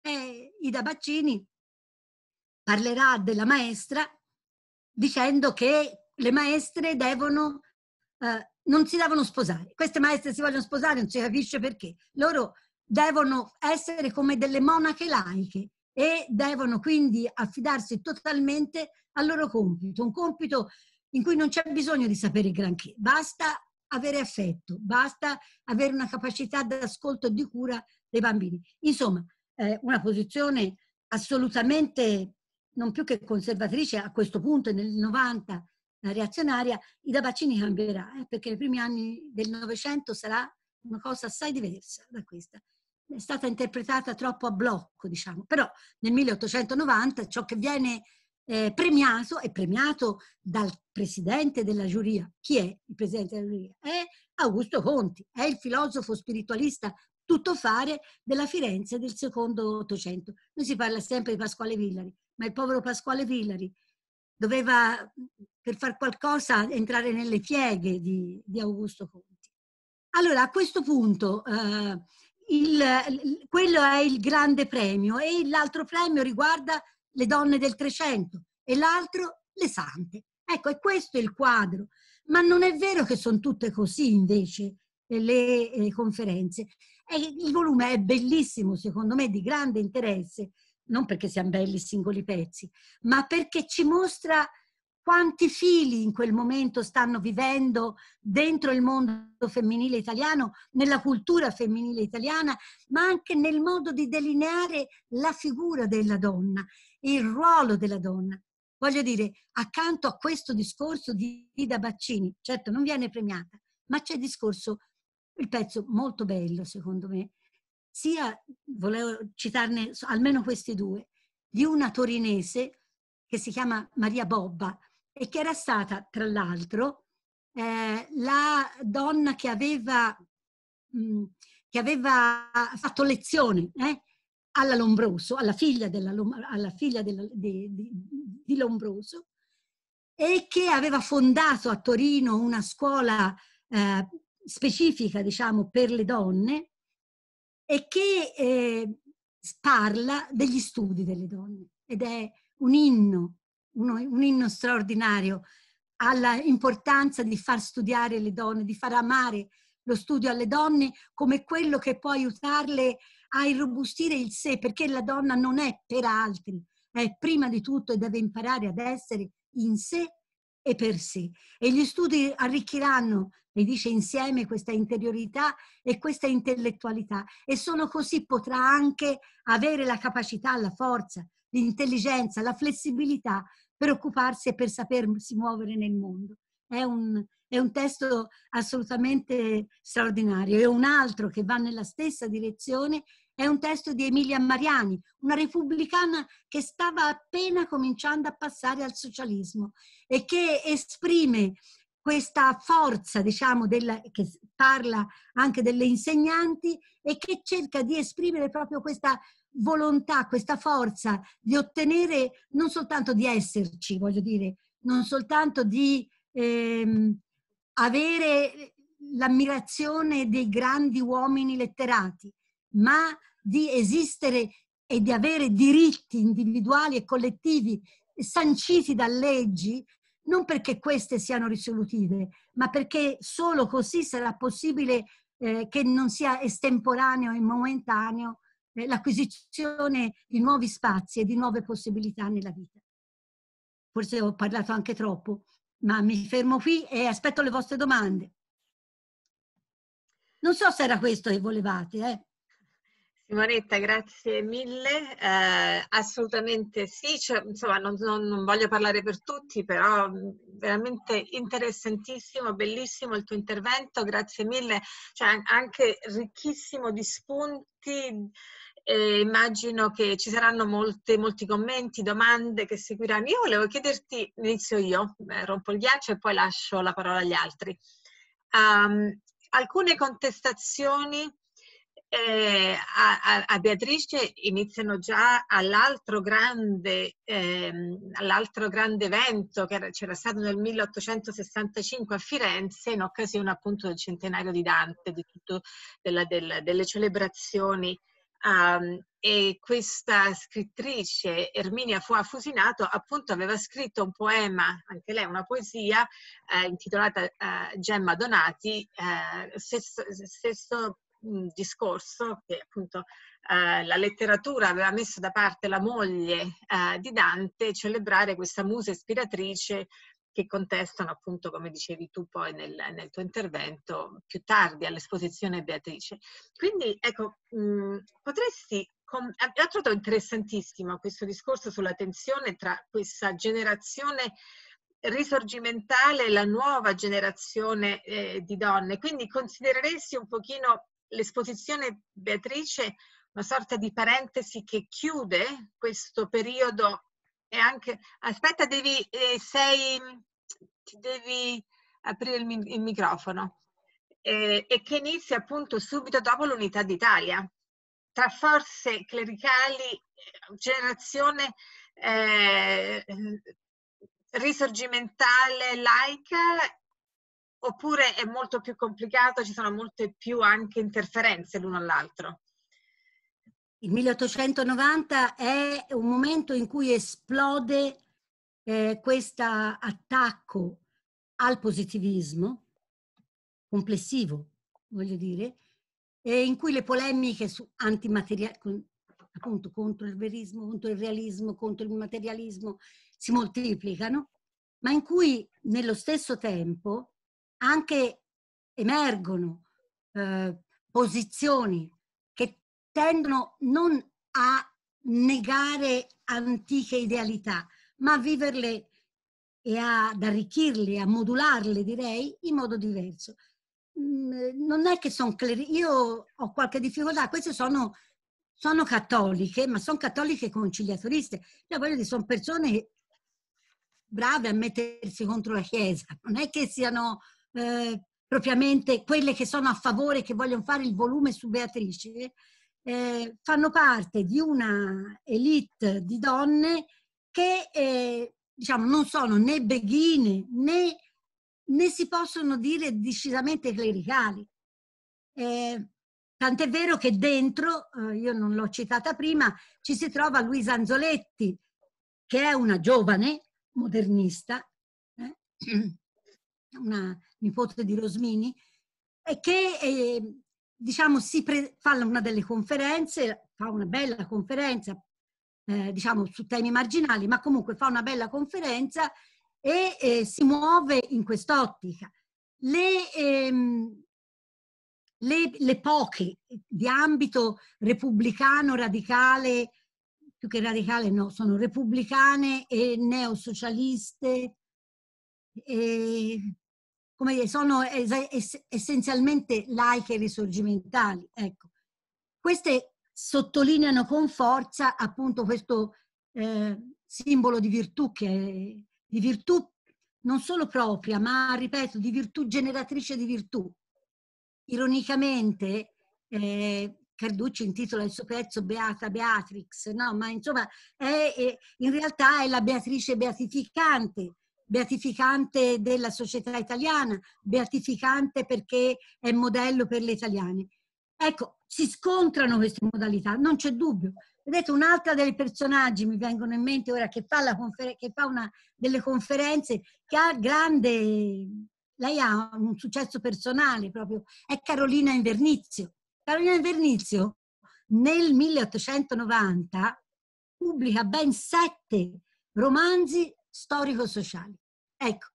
e Ida Baccini parlerà della maestra dicendo che le maestre devono, eh, non si devono sposare. Queste maestre si vogliono sposare, non si capisce perché. Loro devono essere come delle monache laiche, e devono quindi affidarsi totalmente al loro compito, un compito in cui non c'è bisogno di sapere granché, basta avere affetto, basta avere una capacità d'ascolto e di cura dei bambini. Insomma, eh, una posizione assolutamente non più che conservatrice a questo punto, nel 90 eh, reazionaria, Ida Bacini cambierà, eh, perché nei primi anni del Novecento sarà una cosa assai diversa da questa è stata interpretata troppo a blocco, diciamo, però nel 1890 ciò che viene eh, premiato è premiato dal presidente della giuria. Chi è il presidente della giuria? È Augusto Conti, è il filosofo spiritualista tuttofare della Firenze del secondo Ottocento. Noi si parla sempre di Pasquale Villari, ma il povero Pasquale Villari doveva, per far qualcosa, entrare nelle pieghe di, di Augusto Conti. Allora, a questo punto, eh, il, il, quello è il grande premio e l'altro premio riguarda le donne del Trecento e l'altro le sante. Ecco, è questo il quadro. Ma non è vero che sono tutte così invece eh, le eh, conferenze. E il volume è bellissimo, secondo me, di grande interesse, non perché siano belli i singoli pezzi, ma perché ci mostra quanti fili in quel momento stanno vivendo dentro il mondo femminile italiano, nella cultura femminile italiana, ma anche nel modo di delineare la figura della donna, il ruolo della donna. Voglio dire, accanto a questo discorso di Ida Baccini, certo non viene premiata, ma c'è discorso, il pezzo molto bello secondo me, sia, volevo citarne almeno questi due, di una torinese che si chiama Maria Bobba, e che era stata, tra l'altro, eh, la donna che aveva, mh, mm, che aveva fatto lezione eh, alla Lombroso, alla figlia, della, alla figlia della, di, di, di, Lombroso, e che aveva fondato a Torino una scuola eh, specifica, diciamo, per le donne e che eh, parla degli studi delle donne ed è un inno un inno straordinario alla importanza di far studiare le donne, di far amare lo studio alle donne come quello che può aiutarle a irrobustire il sé, perché la donna non è per altri, è prima di tutto e deve imparare ad essere in sé e per sé. E gli studi arricchiranno, mi dice insieme, questa interiorità e questa intellettualità e solo così potrà anche avere la capacità, la forza, l'intelligenza, la flessibilità per occuparsi e per sapersi muovere nel mondo. È un, è un testo assolutamente straordinario. E un altro che va nella stessa direzione è un testo di Emilia Mariani, una repubblicana che stava appena cominciando a passare al socialismo e che esprime questa forza, diciamo, della, che parla anche delle insegnanti e che cerca di esprimere proprio questa volontà, questa forza di ottenere non soltanto di esserci, voglio dire, non soltanto di ehm, avere l'ammirazione dei grandi uomini letterati, ma di esistere e di avere diritti individuali e collettivi sanciti da leggi, non perché queste siano risolutive, ma perché solo così sarà possibile eh, che non sia estemporaneo e momentaneo eh, l'acquisizione di nuovi spazi e di nuove possibilità nella vita. Forse ho parlato anche troppo, ma mi fermo qui e aspetto le vostre domande. Non so se era questo che volevate. Eh. Simonetta, grazie mille. Eh, assolutamente sì, cioè, insomma, non, non, non, voglio parlare per tutti, però veramente interessantissimo, bellissimo il tuo intervento, grazie mille, cioè, anche ricchissimo di spunti eh, immagino che ci saranno molte, molti commenti, domande che seguiranno. Io volevo chiederti, inizio io, eh, rompo il ghiaccio e poi lascio la parola agli altri. Um, alcune contestazioni eh, a, a, Beatrice iniziano già all'altro grande, ehm, all'altro grande evento che c'era stato nel 1865 a Firenze in occasione appunto del centenario di Dante, di tutto, della, della, delle celebrazioni Um, e questa scrittrice Erminia Foa Fusinato appunto aveva scritto un poema, anche lei una poesia eh, intitolata eh, Gemma Donati, eh, stesso, stesso mh, discorso che appunto eh, la letteratura aveva messo da parte la moglie eh, di Dante, celebrare questa musa ispiratrice che contestano appunto, come dicevi tu poi nel, nel tuo intervento, più tardi all'esposizione Beatrice. Quindi ecco, mh, mm, potresti com- eh, trovato interessantissimo questo discorso sulla tensione tra questa generazione risorgimentale e la nuova generazione eh, di donne. Quindi considereresti un pochino l'esposizione Beatrice una sorta di parentesi che chiude questo periodo e anche, aspetta, devi, eh, sei, devi aprire il, il microfono. Eh, e che inizia appunto subito dopo l'unità d'Italia, tra forze clericali, generazione eh, risorgimentale laica, oppure è molto più complicato, ci sono molte più anche interferenze l'uno all'altro. Il 1890 è un momento in cui esplode eh, questo attacco al positivismo complessivo, voglio dire, e in cui le polemiche su antimateriali, appunto contro il verismo, contro il realismo, contro il materialismo, si moltiplicano, ma in cui nello stesso tempo anche emergono eh, posizioni tendono non a negare antiche idealità, ma a viverle e ad arricchirle, a modularle, direi, in modo diverso. Mm, non è che sono clerici, io ho qualche difficoltà, queste sono, sono cattoliche, ma sono cattoliche conciliatoriste, cioè voglio dire, sono persone brave a mettersi contro la Chiesa, non è che siano eh, propriamente quelle che sono a favore, che vogliono fare il volume su Beatrice, eh, fanno parte di una elite di donne che eh, diciamo, non sono né beghine né, né, si possono dire decisamente clericali. Eh, tant'è vero che dentro, eh, io non l'ho citata prima, ci si trova Luisa Anzoletti, che è una giovane modernista, eh, *clears throat* una nipote di Rosmini, e che eh, diciamo, si pre- fa una delle conferenze, fa una bella conferenza, eh, diciamo, su temi marginali, ma comunque fa una bella conferenza e eh, si muove in quest'ottica. Le, ehm, le, le, poche di ambito repubblicano radicale, più che radicale no, sono repubblicane e neosocialiste, e come dire, sono es- essenzialmente laiche e risorgimentali. Ecco. Queste sottolineano con forza appunto questo eh, simbolo di virtù, che è, di virtù non solo propria, ma ripeto, di virtù generatrice di virtù. Ironicamente, eh, Carducci intitola il suo pezzo Beata Beatrix, no? ma insomma è, è, in realtà è la Beatrice beatificante, beatificante della società italiana, beatificante perché è modello per le italiane. Ecco, si scontrano queste modalità, non c'è dubbio. Vedete, un'altra dei personaggi mi vengono in mente ora che fa, che fa, una delle conferenze che ha grande, lei ha un successo personale proprio, è Carolina Invernizio. Carolina Invernizio nel 1890 pubblica ben sette romanzi storico-sociali. Ecco,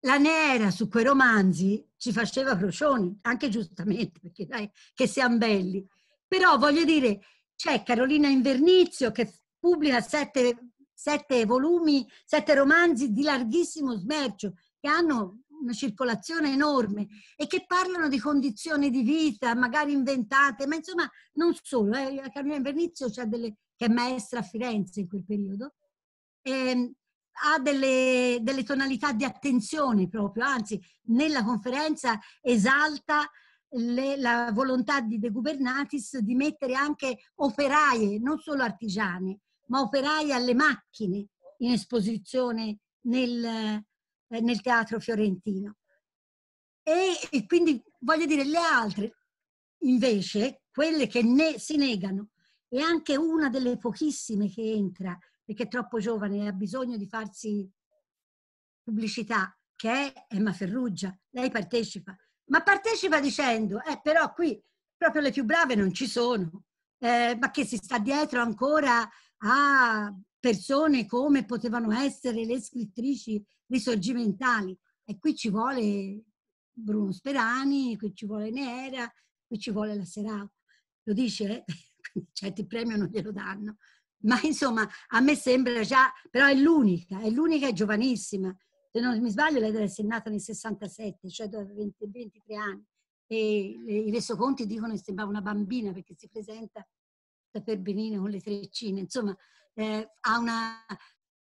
la nera su quei romanzi ci faceva crocioni, anche giustamente, perché dai, che siamo belli. Però voglio dire, c'è Carolina Invernizio che pubblica sette, sette volumi, sette romanzi di larghissimo smercio, che hanno una circolazione enorme e che parlano di condizioni di vita magari inventate, ma insomma non solo. Eh. Carolina Invernizio delle, che è maestra a Firenze in quel periodo. E, ehm, ha delle, delle tonalità di attenzione proprio, anzi nella conferenza esalta le, la volontà di De Gubernatis di mettere anche operaie, non solo artigiane, ma operaie alle macchine in esposizione nel, eh, nel teatro fiorentino. E, e, quindi voglio dire, le altre invece, quelle che ne, si negano, e anche una delle pochissime che entra perché è troppo giovane e ha bisogno di farsi pubblicità, che è Emma Ferrugia. Lei partecipa, ma partecipa dicendo, eh, però qui proprio le più brave non ci sono, eh, ma che si sta dietro ancora a persone come potevano essere le scrittrici risorgimentali. E qui ci vuole Bruno Sperani, qui ci vuole Nera, qui ci vuole la Serau. Lo dice, *laughs* certi premi non glielo danno ma insomma a me sembra già, però è l'unica, è l'unica e giovanissima. Se non mi sbaglio lei deve essere nata nel 67, cioè da 20, 23 anni. E i resoconti dicono che sembrava una bambina perché si presenta per benino con le treccine, insomma eh, ha una,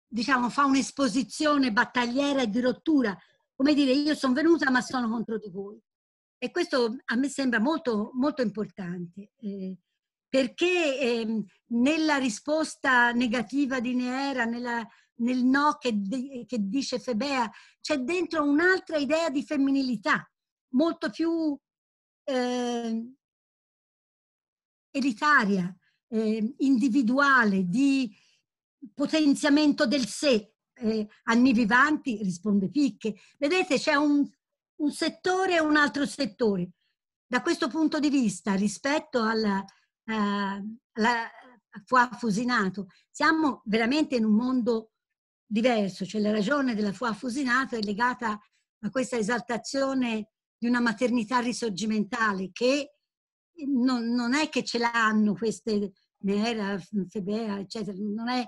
diciamo, fa un'esposizione battagliera e di rottura. Come dire, io sono venuta ma sono contro di voi. E questo a me sembra molto, molto importante. Eh, perché ehm, nella risposta negativa di Neera, nella, nel no che, che, dice Febea, c'è dentro un'altra idea di femminilità, molto più eh, elitaria, eh, individuale, di potenziamento del sé. Eh, anni vivanti risponde Picche. Vedete, c'è un, un settore e un altro settore. Da questo punto di vista, rispetto alla, Ehm, la, eh, fu affusinato. Siamo veramente in un mondo diverso, cioè la ragione della fu affusinato è legata a questa esaltazione di una maternità risorgimentale che non, non è che ce l'hanno queste Nera, Febea, eccetera, non è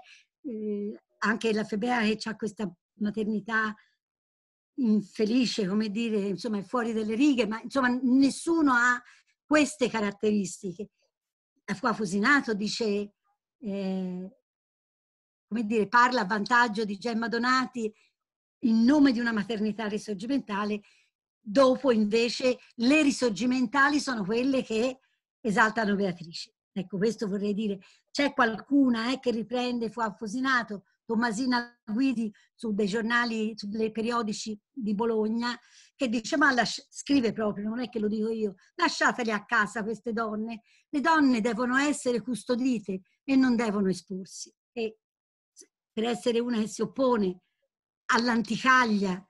eh, anche la Febea che ha questa maternità infelice, come dire, insomma, è fuori delle righe, ma insomma nessuno ha queste caratteristiche qua Fusinato dice, eh, come dire, parla a vantaggio di Gemma Donati in nome di una maternità risorgimentale, dopo invece le risorgimentali sono quelle che esaltano Beatrice. Ecco, questo vorrei dire, c'è qualcuna eh, che riprende Fu Affusinato, Tommasina Guidi su dei giornali, su dei periodici di Bologna, che dice, ma lascia, scrive proprio, non è che lo dico io, lasciatele a casa queste donne, le donne devono essere custodite e non devono esporsi. E per essere una che si oppone all'anticaglia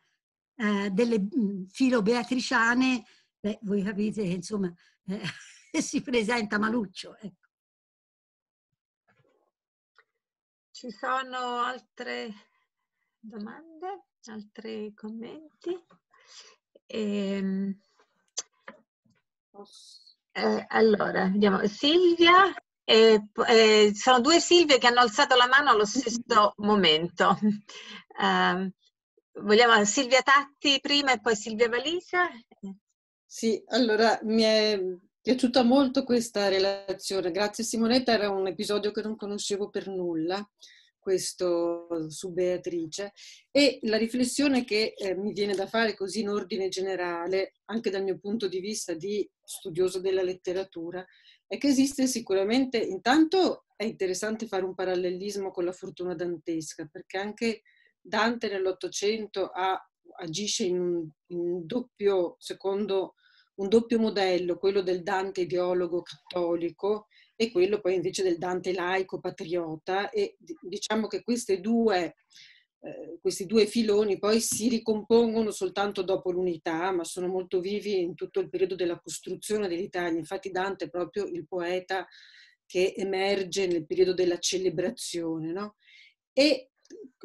eh, delle mm, filo beatriciane, beh, voi capite che insomma eh, *laughs* si presenta maluccio. Ecco. Ci sono altre domande, altri commenti? E, ehm, eh, allora, vediamo. Silvia, eh, eh, sono due Silvie che hanno alzato la mano allo stesso momento. *laughs* Ehm, vogliamo Silvia Tatti prima e poi Silvia Valigia? Sì, allora mi è piaciuta molto questa relazione. Grazie Simonetta, era un episodio che non conoscevo per nulla questo eh, su Beatrice e la riflessione che eh, mi viene da fare così in ordine generale, anche dal mio punto di vista di studioso della letteratura, è che esiste sicuramente, intanto è interessante fare un parallelismo con la fortuna dantesca, perché anche Dante nell'Ottocento agisce in un, in un doppio, secondo un doppio modello, quello del Dante ideologo cattolico e quello poi invece del Dante laico patriota e diciamo che due, eh, questi due filoni poi si ricompongono soltanto dopo l'unità, ma sono molto vivi in tutto il periodo della costruzione dell'Italia. Infatti Dante è proprio il poeta che emerge nel periodo della celebrazione, no? E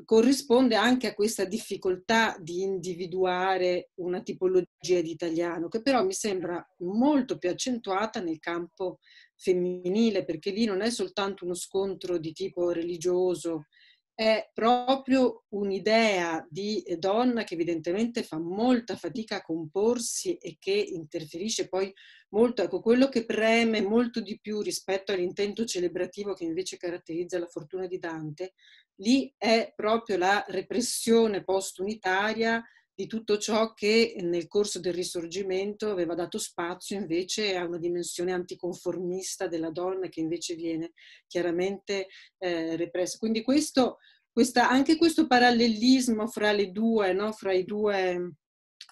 corrisponde anche a questa difficoltà di individuare una tipologia di italiano, che però mi sembra molto più accentuata nel campo femminile, perché lì non è soltanto uno scontro di tipo religioso, è proprio un'idea di donna che evidentemente fa molta fatica a comporsi e che interferisce poi molto, ecco, quello che preme molto di più rispetto all'intento celebrativo che invece caratterizza la fortuna di Dante, lì è proprio la repressione post-unitaria di tutto ciò che nel corso del risorgimento aveva dato spazio invece a una dimensione anticonformista della donna che invece viene chiaramente eh, repressa. Quindi questo, questa, anche questo parallelismo fra le due, no? fra, due,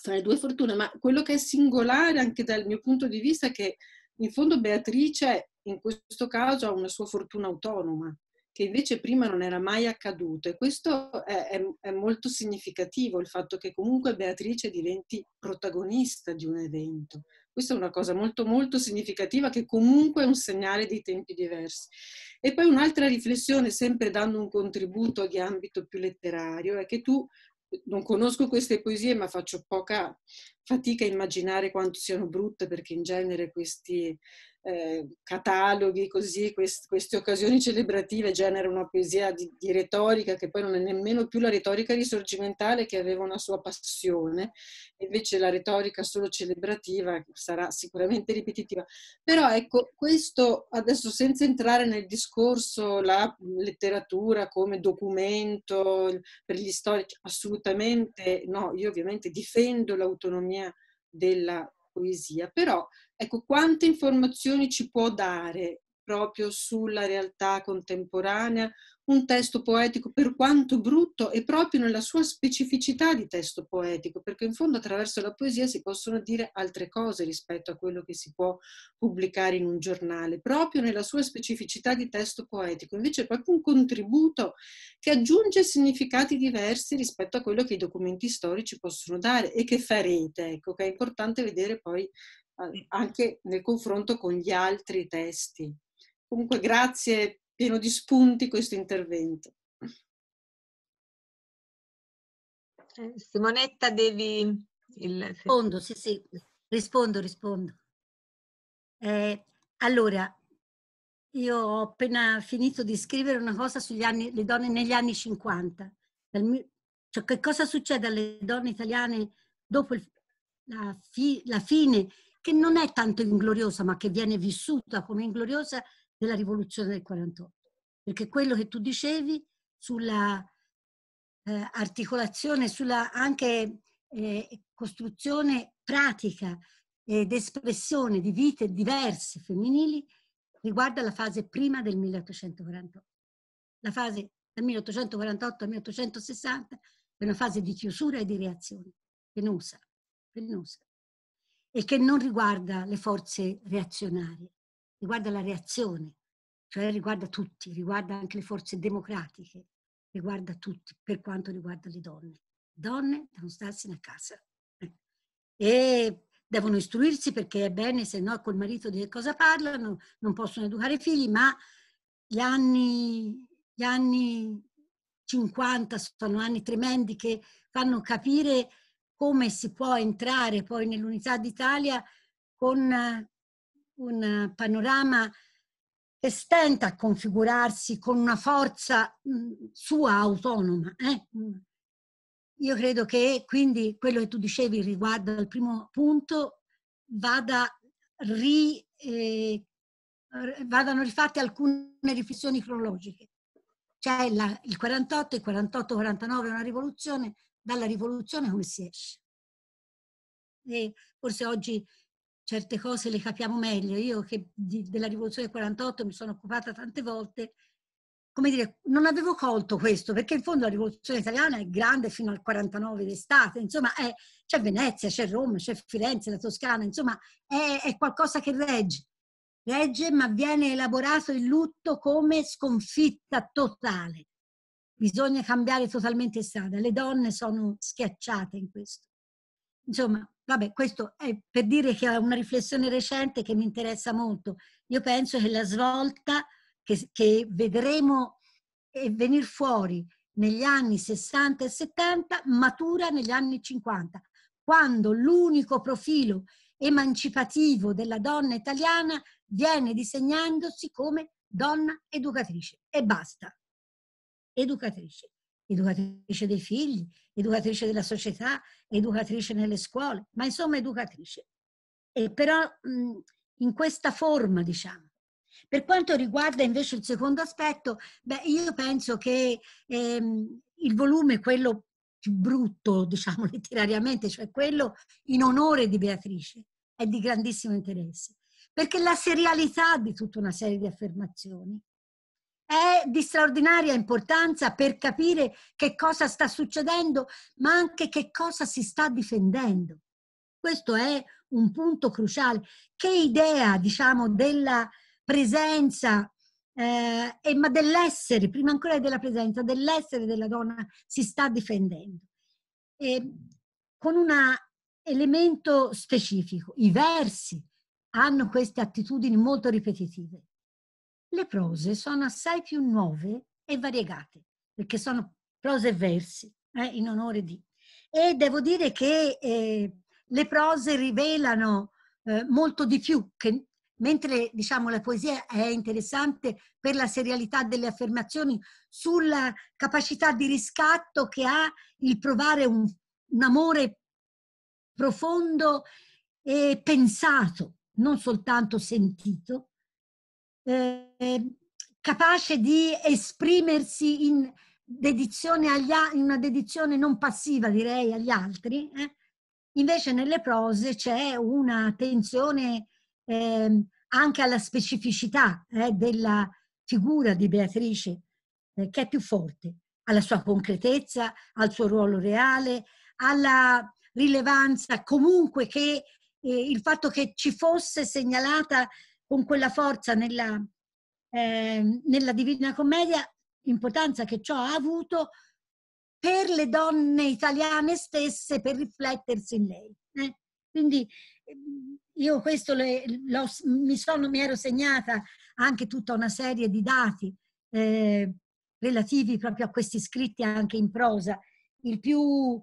fra le due fortune, ma quello che è singolare anche dal mio punto di vista è che in fondo Beatrice in questo caso ha una sua fortuna autonoma, che invece prima non era mai accaduto e questo è, è, è, molto significativo, il fatto che comunque Beatrice diventi protagonista di un evento. Questa è una cosa molto molto significativa che comunque è un segnale di tempi diversi. E poi un'altra riflessione, sempre dando un contributo di ambito più letterario, è che tu non conosco queste poesie, ma faccio poca fatica a immaginare quanto siano brutte, perché in genere questi eh, cataloghi così quest, queste occasioni celebrative generano una poesia di, di, retorica che poi non è nemmeno più la retorica risorgimentale che aveva una sua passione, invece la retorica solo celebrativa sarà sicuramente ripetitiva. Però ecco, questo adesso senza entrare nel discorso la letteratura come documento per gli storici, assolutamente no, io ovviamente difendo l'autonomia della poesia, però Ecco, quante informazioni ci può dare proprio sulla realtà contemporanea un testo poetico, per quanto brutto, e proprio nella sua specificità di testo poetico, perché in fondo attraverso la poesia si possono dire altre cose rispetto a quello che si può pubblicare in un giornale, proprio nella sua specificità di testo poetico. Invece è proprio un contributo che aggiunge significati diversi rispetto a quello che i documenti storici possono dare e che farete, ecco, che è importante vedere poi anche nel confronto con gli altri testi. Comunque grazie, pieno di spunti questo intervento. Eh, Simonetta, devi... Il... Rispondo, sì, sì, rispondo, rispondo. Eh, allora, io ho appena finito di scrivere una cosa sugli anni, le donne negli anni 50. Cioè, che cosa succede alle donne italiane dopo il, la, fi, la fine che non è tanto ingloriosa, ma che viene vissuta come ingloriosa della rivoluzione del 48. Perché quello che tu dicevi sulla eh, articolazione, sulla anche eh, costruzione pratica ed espressione di vite diverse femminili riguarda la fase prima del 1848. La fase dal 1848 al 1860 è una fase di chiusura e di reazione penosa, penosa e che non riguarda le forze reazionarie, riguarda la reazione, cioè riguarda tutti, riguarda anche le forze democratiche, riguarda tutti per quanto riguarda le donne. Donne devono starsene a casa eh, e devono istruirsi perché è bene, se no col marito di che cosa parlano, non possono educare i figli, ma gli anni, gli anni 50 sono anni tremendi che fanno capire come si può entrare poi nell'unità d'Italia con eh, un panorama che stenta a configurarsi con una forza mm, sua autonoma. Eh? Mm. Io credo che quindi quello che tu dicevi riguardo al primo punto vada ri, eh, vadano rifatte alcune riflessioni cronologiche. Cioè la, il 48 il 48-49 è una rivoluzione, dalla rivoluzione come si esce. E forse oggi certe cose le capiamo meglio. Io che di, della rivoluzione del 48 mi sono occupata tante volte, come dire, non avevo colto questo, perché in fondo la rivoluzione italiana è grande fino al 49 d'estate, insomma è, c'è Venezia, c'è Roma, c'è Firenze, la Toscana, insomma è, è qualcosa che regge, regge ma viene elaborato il lutto come sconfitta totale bisogna cambiare totalmente strada, le donne sono schiacciate in questo. Insomma, vabbè, questo è per dire che è una riflessione recente che mi interessa molto. Io penso che la svolta che, che vedremo venire fuori negli anni 60 e 70 matura negli anni 50, quando l'unico profilo emancipativo della donna italiana viene disegnandosi come donna educatrice e basta educatrice, educatrice dei figli, educatrice della società, educatrice nelle scuole, ma insomma educatrice. E però mh, in questa forma, diciamo. Per quanto riguarda invece il secondo aspetto, beh, io penso che ehm, il volume, quello più brutto, *laughs* diciamo letterariamente, cioè quello in onore di Beatrice, è di grandissimo interesse, perché la serialità di tutta una serie di affermazioni è di straordinaria importanza per capire che cosa sta succedendo, ma anche che cosa si sta difendendo. Questo è un punto cruciale. Che idea, diciamo, della presenza, eh, e, ma dell'essere, prima ancora della presenza, dell'essere della donna si sta difendendo. E con un elemento specifico, i versi hanno queste attitudini molto ripetitive le prose sono assai più nuove e variegate, perché sono prose e versi, eh, in onore di. E devo dire che eh, le prose rivelano eh, molto di più, che, mentre diciamo, la poesia è interessante per la serialità delle affermazioni, sulla capacità di riscatto che ha il provare un, un amore profondo e pensato, non soltanto sentito, eh, capace di esprimersi in, dedizione agli, in una dedizione non passiva, direi, agli altri. Eh? Invece nelle prose c'è un'attenzione eh, anche alla specificità eh, della figura di Beatrice, eh, che è più forte, alla sua concretezza, al suo ruolo reale, alla rilevanza comunque che eh, il fatto che ci fosse segnalata con quella forza nella, eh, nella Divina Commedia, importanza che ciò ha avuto per le donne italiane stesse, per riflettersi in lei. Eh? Quindi ehm, io questo le, lo, mi, sono, mi, ero segnata anche tutta una serie di dati eh, relativi proprio a questi scritti anche in prosa. Il più,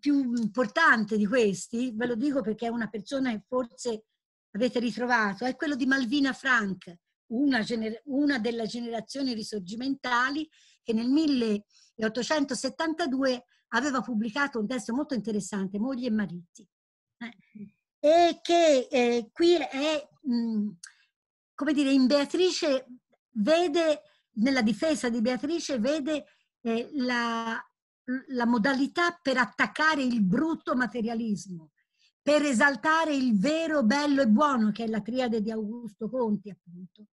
più importante di questi, ve lo dico perché è una persona che forse avete ritrovato, è quello di Malvina Frank, una, gener- una delle generazioni risorgimentali che nel 1872 aveva pubblicato un testo molto interessante, Mogli e mariti, eh? e che eh, qui è, mh, mm, come dire, in Beatrice vede, nella difesa di Beatrice, vede eh, la, la modalità per attaccare il brutto materialismo, per esaltare il vero, bello e buono, che è la triade di Augusto Conti, appunto.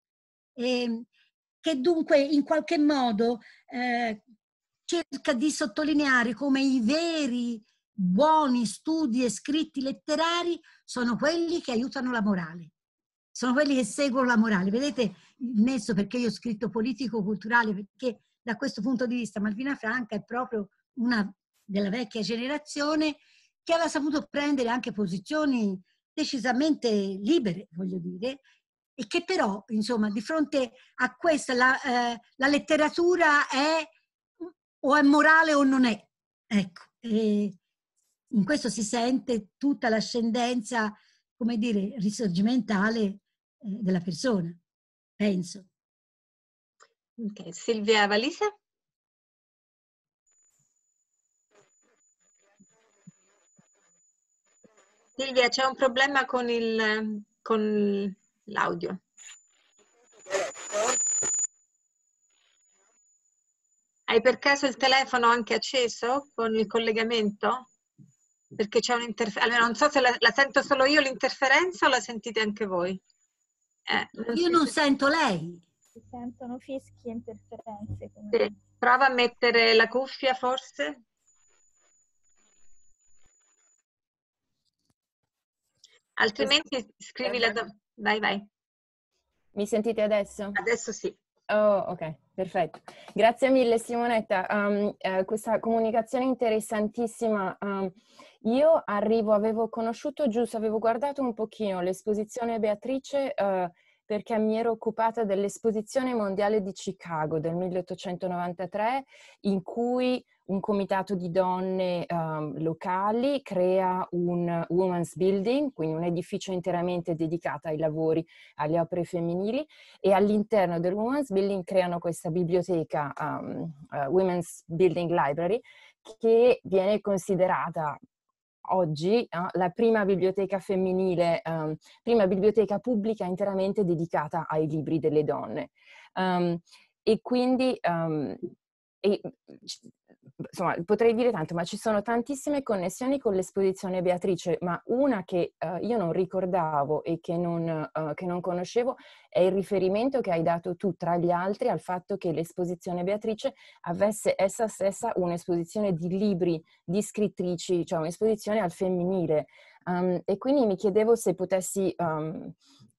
E, ehm, che dunque in qualche modo eh, cerca di sottolineare come i veri buoni studi e scritti letterari sono quelli che aiutano la morale, sono quelli che seguono la morale. Vedete il nesso perché io ho scritto politico-culturale, perché da questo punto di vista Malvina Franca è proprio una della vecchia generazione che aveva saputo prendere anche posizioni decisamente libere, voglio dire, e che però, insomma, di fronte a questa la, eh, la letteratura è o è morale o non è. Ecco, in questo si sente tutta l'ascendenza, come dire, risorgimentale eh, della persona, penso. Ok, Silvia Valise? Silvia, c'è un problema con, il, con l'audio. Hai per caso il telefono anche acceso con il collegamento? Perché c'è un'interferenza. Allora, non so se la, la, sento solo io l'interferenza o la sentite anche voi. Eh, non io non se... sento lei. Si sentono fischi e interferenze. Sì. Prova a mettere la cuffia forse. Altrimenti scrivi la domanda. Vai, vai. Mi sentite adesso? Adesso sì. Oh, ok, perfetto. Grazie mille Simonetta, um, eh, questa comunicazione interessantissima. Um, io arrivo, avevo conosciuto giusto, avevo guardato un pochino l'esposizione Beatrice uh, perché mi ero occupata dell'esposizione mondiale di Chicago del 1893 in cui un comitato di donne um, locali crea un women's building, quindi un edificio interamente dedicato ai lavori, alle opere femminili e all'interno del women's building creano questa biblioteca, um, uh, women's building library, che viene considerata oggi eh, la prima biblioteca femminile, um, prima biblioteca pubblica interamente dedicata ai libri delle donne. Um, e quindi um, e, mhmm, insomma, potrei dire tanto, ma ci sono tantissime connessioni con l'esposizione Beatrice, ma una che uh, io non ricordavo e che non, uh, che non, conoscevo è il riferimento che hai dato tu, tra gli altri, al fatto che l'esposizione Beatrice avesse essa stessa un'esposizione di libri, di scrittrici, cioè un'esposizione al femminile. Um, e quindi mi chiedevo se potessi um,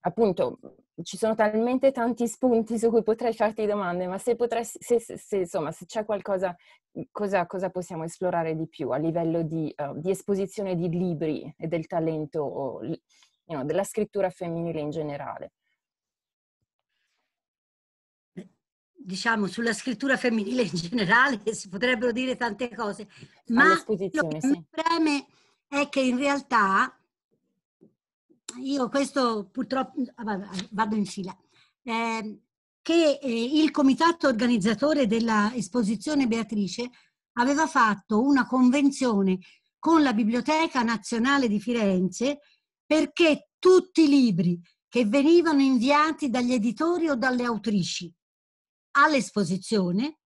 appunto ci sono talmente tanti spunti su cui potrei farti domande, ma se, potresti, se, se, se insomma, c'è qualcosa, cosa, cosa, possiamo esplorare di più a livello di, uh, di esposizione di libri e del talento, o, you know, della scrittura femminile in generale? Diciamo, sulla scrittura femminile in generale *laughs* si potrebbero dire tante cose, ma quello che sì. mi preme è che in realtà io questo purtroppo vado in fila. Ehm, eh, che il comitato organizzatore dell'esposizione Beatrice aveva fatto una convenzione con la Biblioteca Nazionale di Firenze perché tutti i libri che venivano inviati dagli editori o dalle autrici all'esposizione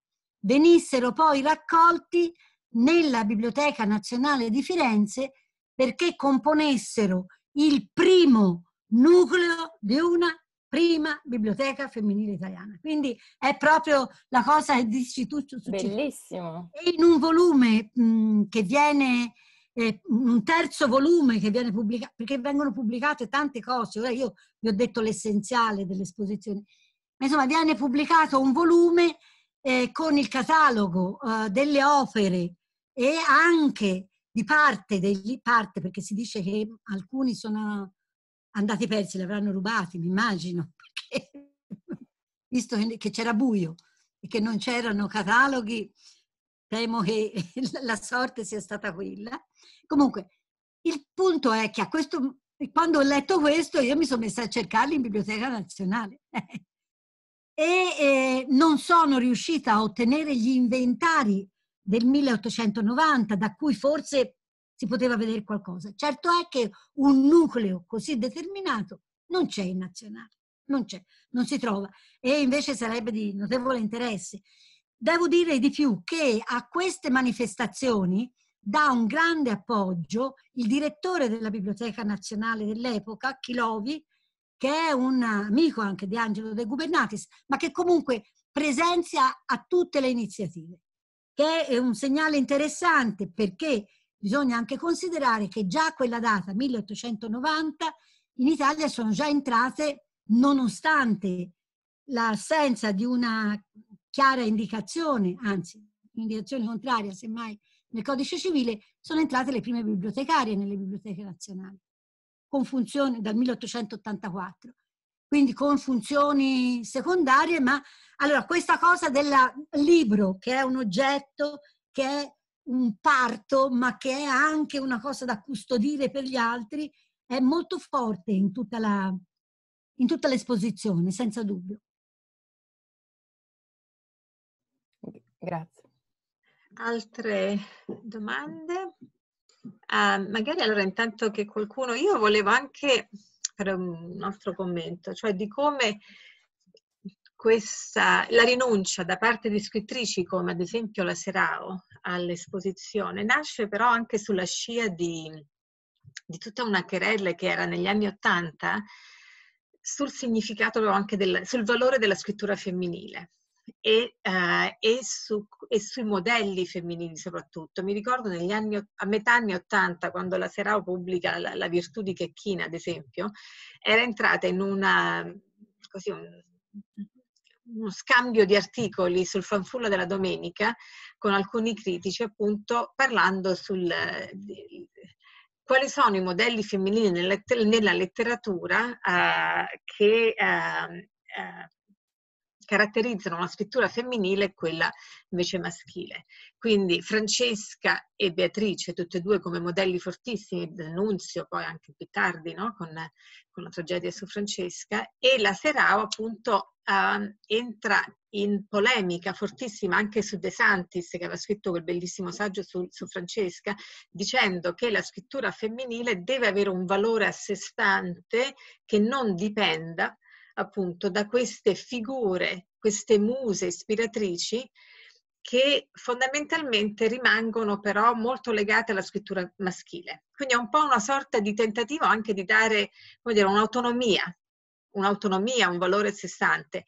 venissero poi raccolti nella Biblioteca Nazionale di Firenze perché componessero il primo nucleo di una prima biblioteca femminile italiana. Quindi è proprio la cosa che dici tu. Bellissimo. E in un volume mh, mm, che viene, eh, un terzo volume che viene pubblicato, perché vengono pubblicate tante cose, ora io vi ho detto l'essenziale dell'esposizione, ma insomma viene pubblicato un volume eh, con il catalogo eh, delle opere e anche di parte, dei, parte, perché si dice che alcuni sono andati persi, li avranno rubati, mi immagino, *laughs* perché, visto che c'era buio e che non c'erano cataloghi, temo che *laughs* la sorte sia stata quella. Comunque, il punto è che a questo, quando ho letto questo, io mi sono messa a cercarli in Biblioteca Nazionale *laughs* e eh, non sono riuscita a ottenere gli inventari del 1890, da cui forse si poteva vedere qualcosa. Certo è che un nucleo così determinato non c'è in nazionale, non c'è, non si trova e invece sarebbe di notevole interesse. Devo dire di più che a queste manifestazioni dà un grande appoggio il direttore della Biblioteca Nazionale dell'epoca, Chilovi, che è un amico anche di Angelo De Gubernatis, ma che comunque presenzia a tutte le iniziative che è un segnale interessante perché bisogna anche considerare che già a quella data, 1890, in Italia sono già entrate, nonostante l'assenza di una chiara indicazione, anzi indicazione contraria semmai nel codice civile, sono entrate le prime bibliotecarie nelle biblioteche nazionali, con funzione dal 1884 quindi con funzioni secondarie, ma allora questa cosa del libro, che è un oggetto, che è un parto, ma che è anche una cosa da custodire per gli altri, è molto forte in tutta, la, in tutta l'esposizione, senza dubbio. Grazie. Altre domande? Uh, magari allora intanto che qualcuno, io volevo anche per un altro commento, cioè di come questa, la rinuncia da parte di scrittrici come ad esempio la Serao all'esposizione nasce però anche sulla scia di, di tutta una querella che era negli anni Ottanta sul significato anche del, sul valore della scrittura femminile e, eh, e, su, e, sui modelli femminili soprattutto. Mi ricordo negli anni, a metà anni 80, quando la Serao pubblica la, la Virtù di Checchina, ad esempio, era entrata in una, così, un, uno scambio di articoli sul Fanfulla della Domenica con alcuni critici, appunto, parlando sul... Di, quali sono i modelli femminili nella, letteratura eh, che ehm, eh, caratterizzano la scrittura femminile e quella invece maschile. Quindi Francesca e Beatrice, tutte e due come modelli fortissimi, D'Annunzio poi anche più tardi no? con, con, la tragedia su Francesca, e la Serao appunto uh, entra in polemica fortissima anche su De Santis, che aveva scritto quel bellissimo saggio su, su, Francesca, dicendo che la scrittura femminile deve avere un valore a sé stante che non dipenda appunto da queste figure, queste muse ispiratrici che fondamentalmente rimangono però molto legate alla scrittura maschile. Quindi è un po' una sorta di tentativo anche di dare dire, un'autonomia, un'autonomia, un valore a sé stante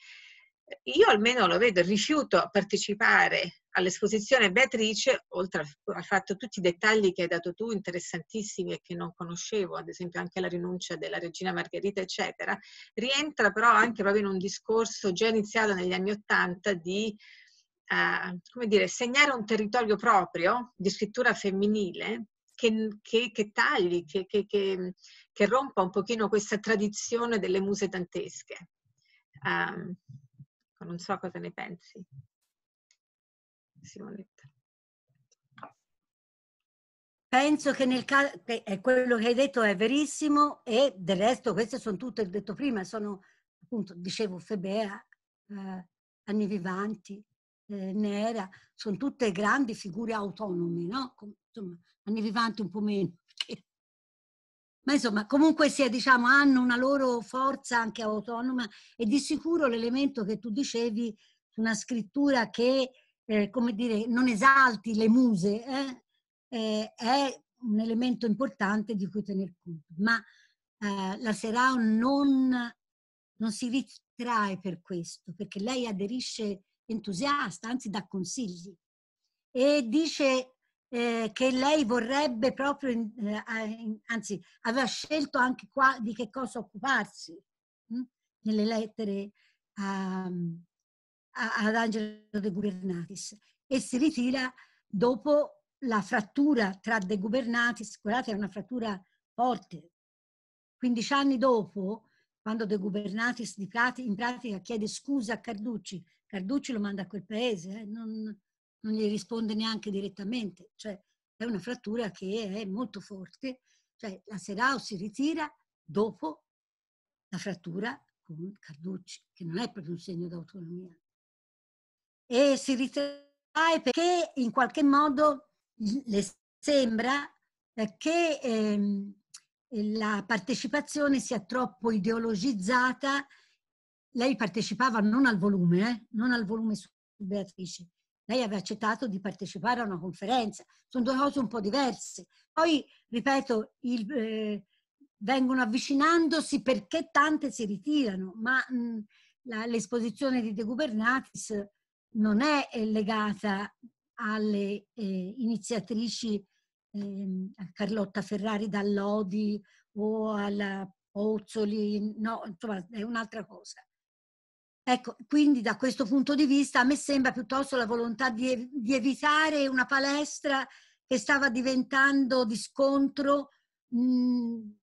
io almeno lo vedo, rifiuto a partecipare all'esposizione Beatrice, oltre al fatto tutti i dettagli che hai dato tu, interessantissimi e che non conoscevo, ad esempio anche la rinuncia della regina Margherita, eccetera, rientra però anche proprio in un discorso già iniziato negli anni Ottanta di, eh, come dire, segnare un territorio proprio di scrittura femminile che, che, che tagli, che, che, rompa un pochino questa tradizione delle muse dantesche. Um, Ecco, non so cosa ne pensi, Simonetta. Penso che nel caso, quello che hai detto è verissimo e del resto queste sono tutte, detto prima, sono appunto, dicevo, Febea, eh, Anni Vivanti, eh, Nera, sono tutte grandi figure autonome, no? Insomma, Anni Vivanti un po' meno, perché ma insomma comunque sia, diciamo, hanno una loro forza anche autonoma e di sicuro l'elemento che tu dicevi una scrittura che, eh, come dire, non esalti le muse, eh, eh, è un elemento importante di cui tener conto. Ma eh, la Serao non, non si ritrae per questo, perché lei aderisce entusiasta, anzi dà consigli e dice eh, che lei vorrebbe proprio, in, eh, in, anzi aveva scelto anche qua di che cosa occuparsi mh? Mm, nelle lettere a, ehm, a, ad Angelo De Gubernatis e si ritira dopo la frattura tra De Gubernatis, guardate è una frattura forte, 15 anni dopo quando De Gubernatis in pratica chiede scusa a Carducci, Carducci lo manda a quel paese, eh? non, non gli risponde neanche direttamente, cioè è una frattura che è molto forte, cioè la Serao si ritira dopo la frattura con Carducci, che non è proprio un segno d'autonomia. E si ritira perché in qualche modo le sembra che ehm, la partecipazione sia troppo ideologizzata. Lei partecipava non al volume, eh? non al volume su Beatrice, lei aveva accettato di partecipare a una conferenza, sono due cose un po' diverse. Poi, ripeto, il, eh, vengono avvicinandosi perché tante si ritirano, ma mh, mm, la, l'esposizione di De Gubernatis non è eh, legata alle eh, iniziatrici ehm, a Carlotta Ferrari dall'Odi o alla Pozzoli, no, insomma è un'altra cosa. Ecco, quindi da questo punto di vista a me sembra piuttosto la volontà di, di evitare una palestra che stava diventando di scontro, mh, mhmm,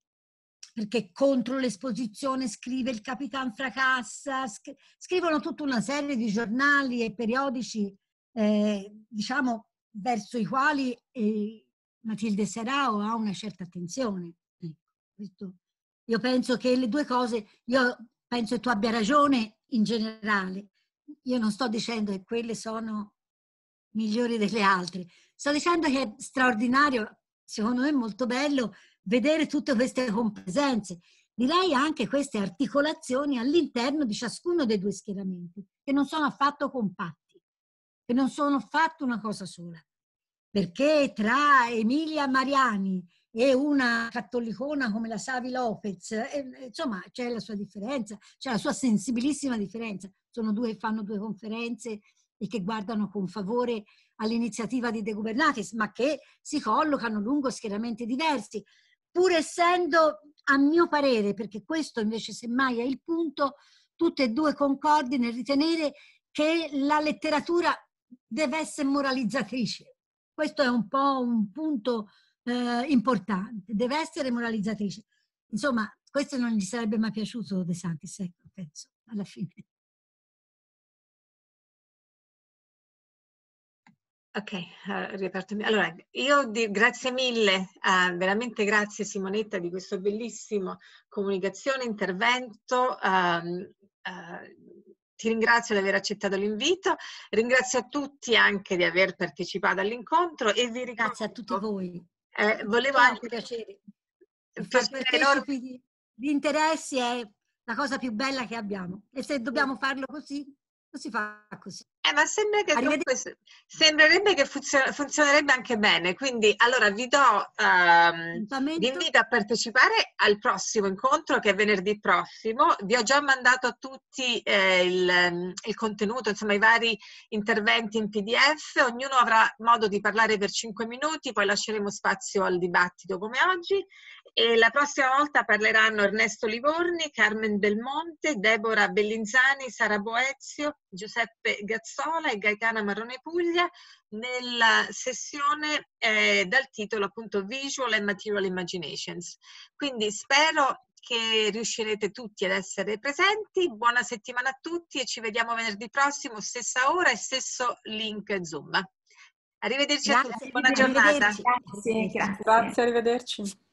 perché contro l'esposizione scrive il Capitan Fracassa, scri- scrivono tutta una serie di giornali e periodici, eh, diciamo, verso i quali eh, Matilde Serao ha una certa attenzione. Ecco, questo, io penso che le due cose, io penso che tu abbia ragione in generale. Io non sto dicendo che quelle sono migliori delle altre, sto dicendo che è straordinario, secondo me molto bello, vedere tutte queste compresenze. Direi anche queste articolazioni all'interno di ciascuno dei due schieramenti, che non sono affatto compatti, che non sono affatto una cosa sola. Perché tra Emilia Mariani e una cattolicona come la Savi Lopez, e, insomma c'è la sua differenza, c'è la sua sensibilissima differenza. Sono due, che fanno due conferenze e che guardano con favore all'iniziativa di De Gubernatis, ma che si collocano lungo schieramenti diversi, pur essendo, a mio parere, perché questo invece semmai è il punto, tutte e due concordi nel ritenere che la letteratura deve essere moralizzatrice. Questo è un po' un punto eh, importante, deve essere moralizzatrice. Insomma, questo non gli sarebbe mai piaciuto De Santis, ecco, penso, alla fine. Ok, uh, eh, riparto. Allora, io di, grazie mille, uh, veramente grazie Simonetta di questo bellissimo comunicazione, intervento. Um, uh, ti ringrazio di aver accettato l'invito, ringrazio a tutti anche di aver partecipato all'incontro e vi ringrazio a tutti voi. Eh, volevo Ciao, anche... piacere. piacere enorme. Di interessi è la cosa più bella che abbiamo e se dobbiamo farlo così si fa così. Eh, ma sembra che comunque, sembrerebbe che funzion- funzionerebbe anche bene, quindi allora vi do um, l'invito a partecipare al prossimo incontro che è venerdì prossimo. Vi ho già mandato a tutti eh, il, il, contenuto, insomma i vari interventi in PDF, ognuno avrà modo di parlare per 5 minuti, poi lasceremo spazio al dibattito come oggi e la prossima volta parleranno Ernesto Livorni, Carmen Belmonte, Deborah Bellinzani, Sara Boezio, Giuseppe Gazzola e Gaetana Marrone Puglia nella sessione eh, dal titolo appunto Visual and Material Imaginations. Quindi spero che riuscirete tutti ad essere presenti. Buona settimana a tutti e ci vediamo venerdì prossimo, stessa ora e stesso link Zoom. Arrivederci grazie, a tutti, buona giornata. Grazie, grazie. grazie, arrivederci.